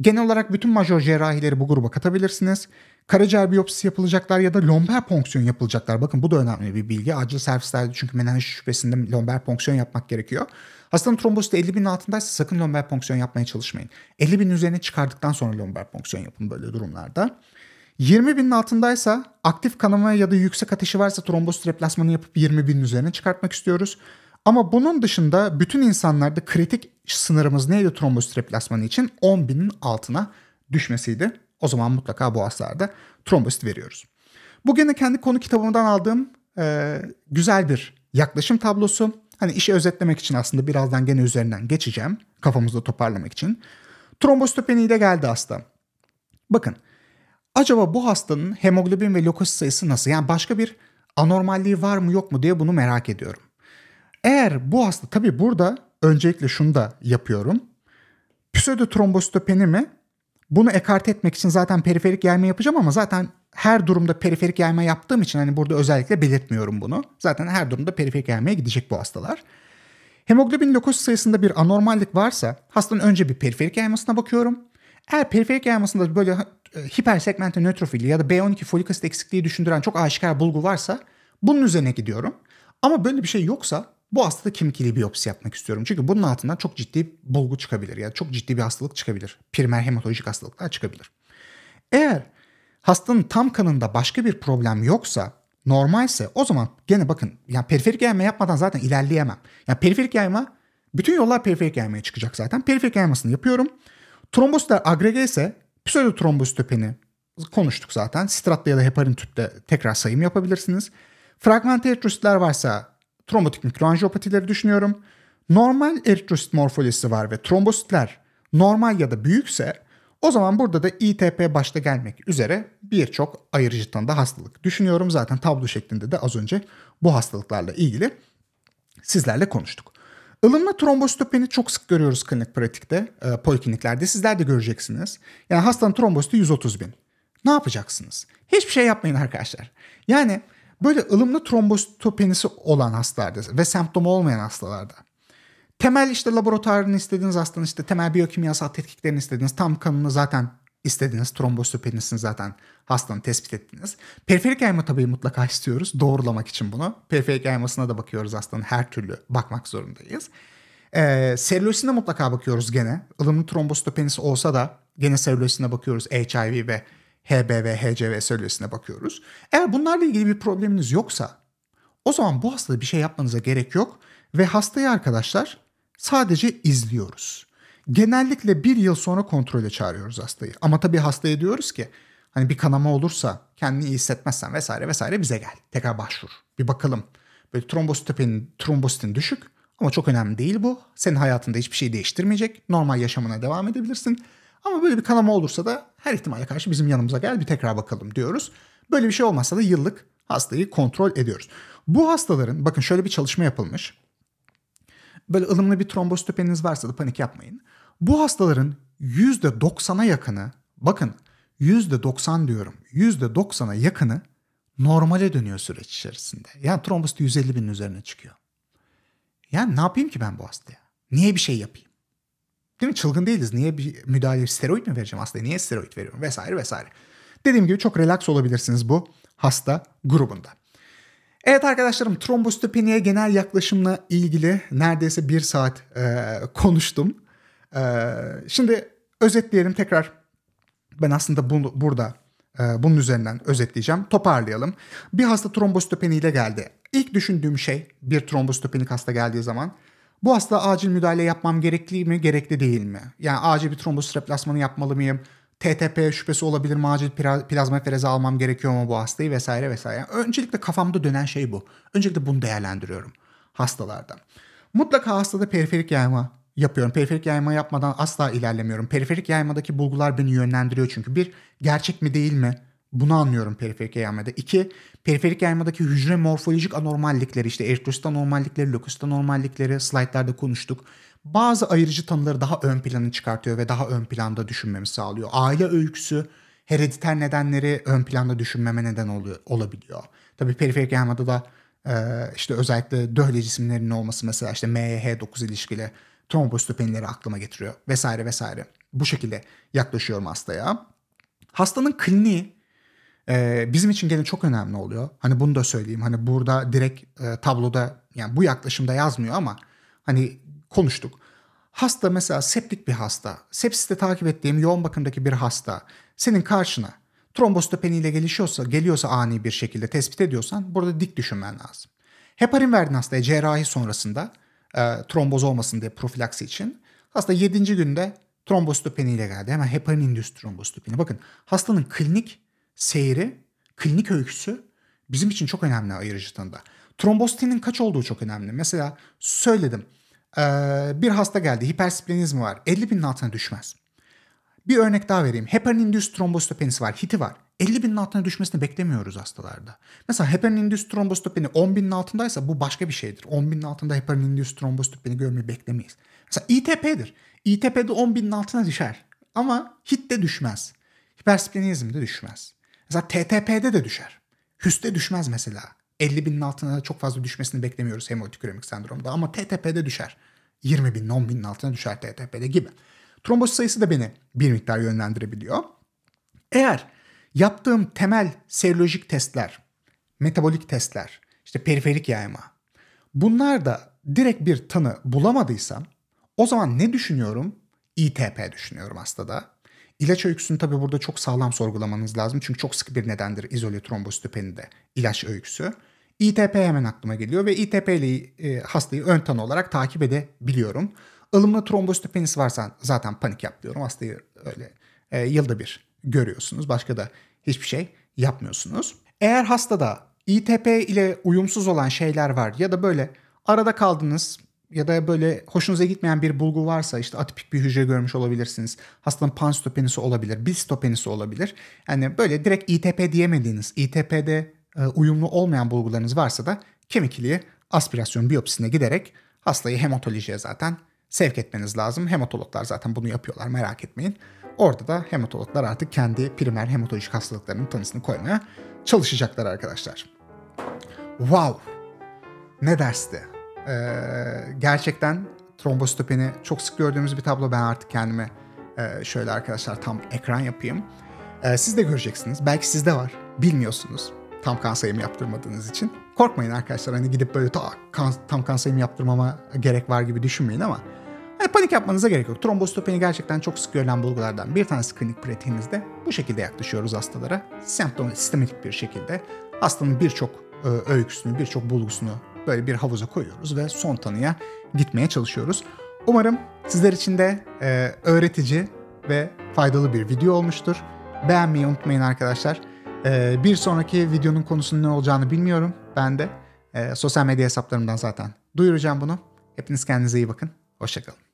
genel olarak bütün major cerrahileri bu gruba katabilirsiniz. Karaciğer biyopsisi yapılacaklar ya da lomber ponksiyon yapılacaklar. Bakın bu da önemli bir bilgi. Acil servislerde çünkü menaj şüphesinde lomber ponksiyon yapmak gerekiyor. Hastanın trombositi 50 binin altındaysa sakın lomber ponksiyon yapmaya çalışmayın. 50 binin üzerine çıkardıktan sonra lomber ponksiyon yapın böyle durumlarda. 20 binin altındaysa aktif kanama ya da yüksek ateşi varsa trombosit replasmanı yapıp 20 binin üzerine çıkartmak istiyoruz. Ama bunun dışında bütün insanlarda kritik sınırımız neydi trombosit replasmanı için? 10 binin altına düşmesiydi o zaman mutlaka bu boğazlarda trombosit veriyoruz. Bu gene kendi konu kitabımdan aldığım e, güzel bir yaklaşım tablosu. Hani işi özetlemek için aslında birazdan gene üzerinden geçeceğim kafamızda toparlamak için. Trombositopeni de geldi hasta. Bakın acaba bu hastanın hemoglobin ve lökosit sayısı nasıl? Yani başka bir anormalliği var mı yok mu diye bunu merak ediyorum. Eğer bu hasta tabii burada öncelikle şunu da yapıyorum. Pseudotrombositopeni mi bunu ekart etmek için zaten periferik yayma yapacağım ama zaten her durumda periferik yayma yaptığım için hani burada özellikle belirtmiyorum bunu. Zaten her durumda periferik yaymaya gidecek bu hastalar. Hemoglobin lokosit sayısında bir anormallik varsa hastanın önce bir periferik yaymasına bakıyorum. Eğer periferik yaymasında böyle e, hipersegmente nötrofili ya da B12 folik asit eksikliği düşündüren çok aşikar bulgu varsa bunun üzerine gidiyorum. Ama böyle bir şey yoksa bu hastada kemik biyopsi yapmak istiyorum. Çünkü bunun altından çok ciddi bulgu çıkabilir. Yani çok ciddi bir hastalık çıkabilir. Primer hematolojik hastalıklar çıkabilir. Eğer hastanın tam kanında başka bir problem yoksa normalse o zaman gene bakın yani periferik yayma yapmadan zaten ilerleyemem. Yani periferik yayma bütün yollar periferik yaymaya çıkacak zaten. Periferik yaymasını yapıyorum. Trombositler agrege ise pseudotrombositopeni konuştuk zaten. Stratta ya da heparin tüpte tekrar sayım yapabilirsiniz. Fragmente etrositler varsa trombotik mikroanjiyopatileri düşünüyorum. Normal eritrosit morfolojisi var ve trombositler normal ya da büyükse o zaman burada da ITP başta gelmek üzere birçok ayırıcı tanıda hastalık düşünüyorum. Zaten tablo şeklinde de az önce bu hastalıklarla ilgili sizlerle konuştuk. Ilımlı trombositopeni çok sık görüyoruz klinik pratikte, e, polikliniklerde. Sizler de göreceksiniz. Yani hastanın trombositi 130 bin. Ne yapacaksınız? Hiçbir şey yapmayın arkadaşlar. Yani Böyle ılımlı trombositopenisi olan hastalarda ve semptomu olmayan hastalarda. Temel işte laboratuvarını istediğiniz hastanın işte temel biyokimyasal tetkiklerini istediğiniz tam kanını zaten istediğiniz trombositopenisini zaten hastanın tespit ettiniz. Periferik yayma tabii mutlaka istiyoruz doğrulamak için bunu. Periferik yaymasına da bakıyoruz hastanın her türlü bakmak zorundayız. Ee, selülosine mutlaka bakıyoruz gene. Ilımlı trombositopenisi olsa da gene selülosine bakıyoruz HIV ve HBV, HCV seviyesine bakıyoruz. Eğer bunlarla ilgili bir probleminiz yoksa o zaman bu hastada bir şey yapmanıza gerek yok ve hastayı arkadaşlar sadece izliyoruz. Genellikle bir yıl sonra kontrole çağırıyoruz hastayı. Ama tabii hastaya diyoruz ki hani bir kanama olursa kendini iyi hissetmezsen vesaire vesaire bize gel. Tekrar başvur. Bir bakalım. Böyle trombositopenin, trombositin düşük ama çok önemli değil bu. Senin hayatında hiçbir şey değiştirmeyecek. Normal yaşamına devam edebilirsin. Ama böyle bir kanama olursa da her ihtimale karşı bizim yanımıza gel bir tekrar bakalım diyoruz. Böyle bir şey olmazsa da yıllık hastayı kontrol ediyoruz. Bu hastaların bakın şöyle bir çalışma yapılmış. Böyle ılımlı bir trombositopeniz varsa da panik yapmayın. Bu hastaların %90'a yakını bakın %90 diyorum %90'a yakını normale dönüyor süreç içerisinde. Yani trombosit 150 binin üzerine çıkıyor. Yani ne yapayım ki ben bu hastaya? Niye bir şey yapayım? Değil mi? Çılgın değiliz. Niye bir müdahale steroid mi vereceğim hastaya? Niye steroid veriyorum? Vesaire vesaire. Dediğim gibi çok relax olabilirsiniz bu hasta grubunda. Evet arkadaşlarım trombositopeniye genel yaklaşımla ilgili neredeyse bir saat e, konuştum. E, şimdi özetleyelim tekrar. Ben aslında bunu burada e, bunun üzerinden özetleyeceğim. Toparlayalım. Bir hasta trombositopeniyle geldi. İlk düşündüğüm şey bir trombositopenik hasta geldiği zaman bu hasta acil müdahale yapmam gerekli mi, gerekli değil mi? Yani acil bir trombosit replasmanı yapmalı mıyım? TTP şüphesi olabilir mi? Acil plazma ferezi almam gerekiyor mu bu hastayı vesaire vesaire. Yani öncelikle kafamda dönen şey bu. Öncelikle bunu değerlendiriyorum hastalarda. Mutlaka hastada periferik yayma yapıyorum. Periferik yayma yapmadan asla ilerlemiyorum. Periferik yaymadaki bulgular beni yönlendiriyor çünkü. Bir, gerçek mi değil mi? Bunu anlıyorum periferik yaymada. İki, periferik yaymadaki hücre morfolojik anormallikleri işte eritrosit anormallikleri, lökosit anormallikleri slaytlarda konuştuk. Bazı ayırıcı tanıları daha ön planı çıkartıyor ve daha ön planda düşünmemi sağlıyor. Aile öyküsü, herediter nedenleri ön planda düşünmeme neden oluyor, olabiliyor. Tabii periferik yaymada da e, işte özellikle döhle cisimlerinin olması mesela işte MYH9 ilişkili trombositopenileri aklıma getiriyor vesaire vesaire. Bu şekilde yaklaşıyorum hastaya. Hastanın kliniği e, bizim için gene çok önemli oluyor. Hani bunu da söyleyeyim. Hani burada direkt e, tabloda yani bu yaklaşımda yazmıyor ama hani konuştuk. Hasta mesela septik bir hasta, sepsiste takip ettiğim yoğun bakımdaki bir hasta senin karşına trombositopeniyle gelişiyorsa, geliyorsa ani bir şekilde tespit ediyorsan burada dik düşünmen lazım. Heparin verdin hastaya cerrahi sonrasında e, tromboz olmasın diye profilaksi için. Hasta 7. günde trombositopeniyle geldi. Hemen heparin indüs trombositopeni. Bakın hastanın klinik seyri, klinik öyküsü bizim için çok önemli ayırıcı tanıda. Trombositinin kaç olduğu çok önemli. Mesela söyledim bir hasta geldi hipersplenizmi var 50 binin altına düşmez. Bir örnek daha vereyim. Heparin induced trombositopenisi var, hiti var. 50 binin altına düşmesini beklemiyoruz hastalarda. Mesela heparin induced trombositopeni 10 binin altındaysa bu başka bir şeydir. 10 binin altında heparin induced trombositopeni görmeyi beklemeyiz. Mesela ITP'dir. ITP'de 10 binin altına düşer. Ama hit de düşmez. Hipersplenizm de düşmez. Mesela TTP'de de düşer. Hüste düşmez mesela. 50 binin altına çok fazla düşmesini beklemiyoruz hemolitiküremik sendromda ama TTP'de düşer. 20 binin 10 binin altına düşer TTP'de gibi. Trombosit sayısı da beni bir miktar yönlendirebiliyor. Eğer yaptığım temel serolojik testler, metabolik testler, işte periferik yayma bunlar da direkt bir tanı bulamadıysam o zaman ne düşünüyorum? ITP düşünüyorum hastada. İlaç öyküsünü tabi burada çok sağlam sorgulamanız lazım. Çünkü çok sık bir nedendir izole trombositopenide ilaç öyküsü. ITP hemen aklıma geliyor ve ITP ile e, hastayı ön tanı olarak takip edebiliyorum. Ilımlı trombositopenis varsa zaten panik yap diyorum. Hastayı öyle e, yılda bir görüyorsunuz. Başka da hiçbir şey yapmıyorsunuz. Eğer hastada ITP ile uyumsuz olan şeyler var ya da böyle arada kaldınız ya da böyle hoşunuza gitmeyen bir bulgu varsa işte atipik bir hücre görmüş olabilirsiniz. Hastanın panstopenisi olabilir, bistopenisi olabilir. Yani böyle direkt ITP diyemediğiniz, ITP'de e, uyumlu olmayan bulgularınız varsa da kemik iliği aspirasyon biyopsisine giderek hastayı hematolojiye zaten sevk etmeniz lazım. Hematologlar zaten bunu yapıyorlar merak etmeyin. Orada da hematologlar artık kendi primer hematolojik hastalıklarının tanısını koymaya çalışacaklar arkadaşlar. Wow! Ne dersti? e, gerçekten trombositopeni çok sık gördüğümüz bir tablo. Ben artık kendime e, şöyle arkadaşlar tam ekran yapayım. E, siz de göreceksiniz. Belki sizde var. Bilmiyorsunuz. Tam kan sayımı yaptırmadığınız için. Korkmayın arkadaşlar. Hani gidip böyle ta, kan, tam kan sayımı yaptırmama gerek var gibi düşünmeyin ama yani panik yapmanıza gerek yok. Trombositopeni gerçekten çok sık görülen bulgulardan bir tanesi klinik pratiğimizde. Bu şekilde yaklaşıyoruz hastalara. Semptom sistematik bir şekilde hastanın birçok e, öyküsünü, birçok bulgusunu böyle bir havuza koyuyoruz ve son tanıya gitmeye çalışıyoruz. Umarım sizler için de e, öğretici ve faydalı bir video olmuştur. Beğenmeyi unutmayın arkadaşlar. E, bir sonraki videonun konusunun ne olacağını bilmiyorum. Ben de e, sosyal medya hesaplarımdan zaten duyuracağım bunu. Hepiniz kendinize iyi bakın. Hoşçakalın.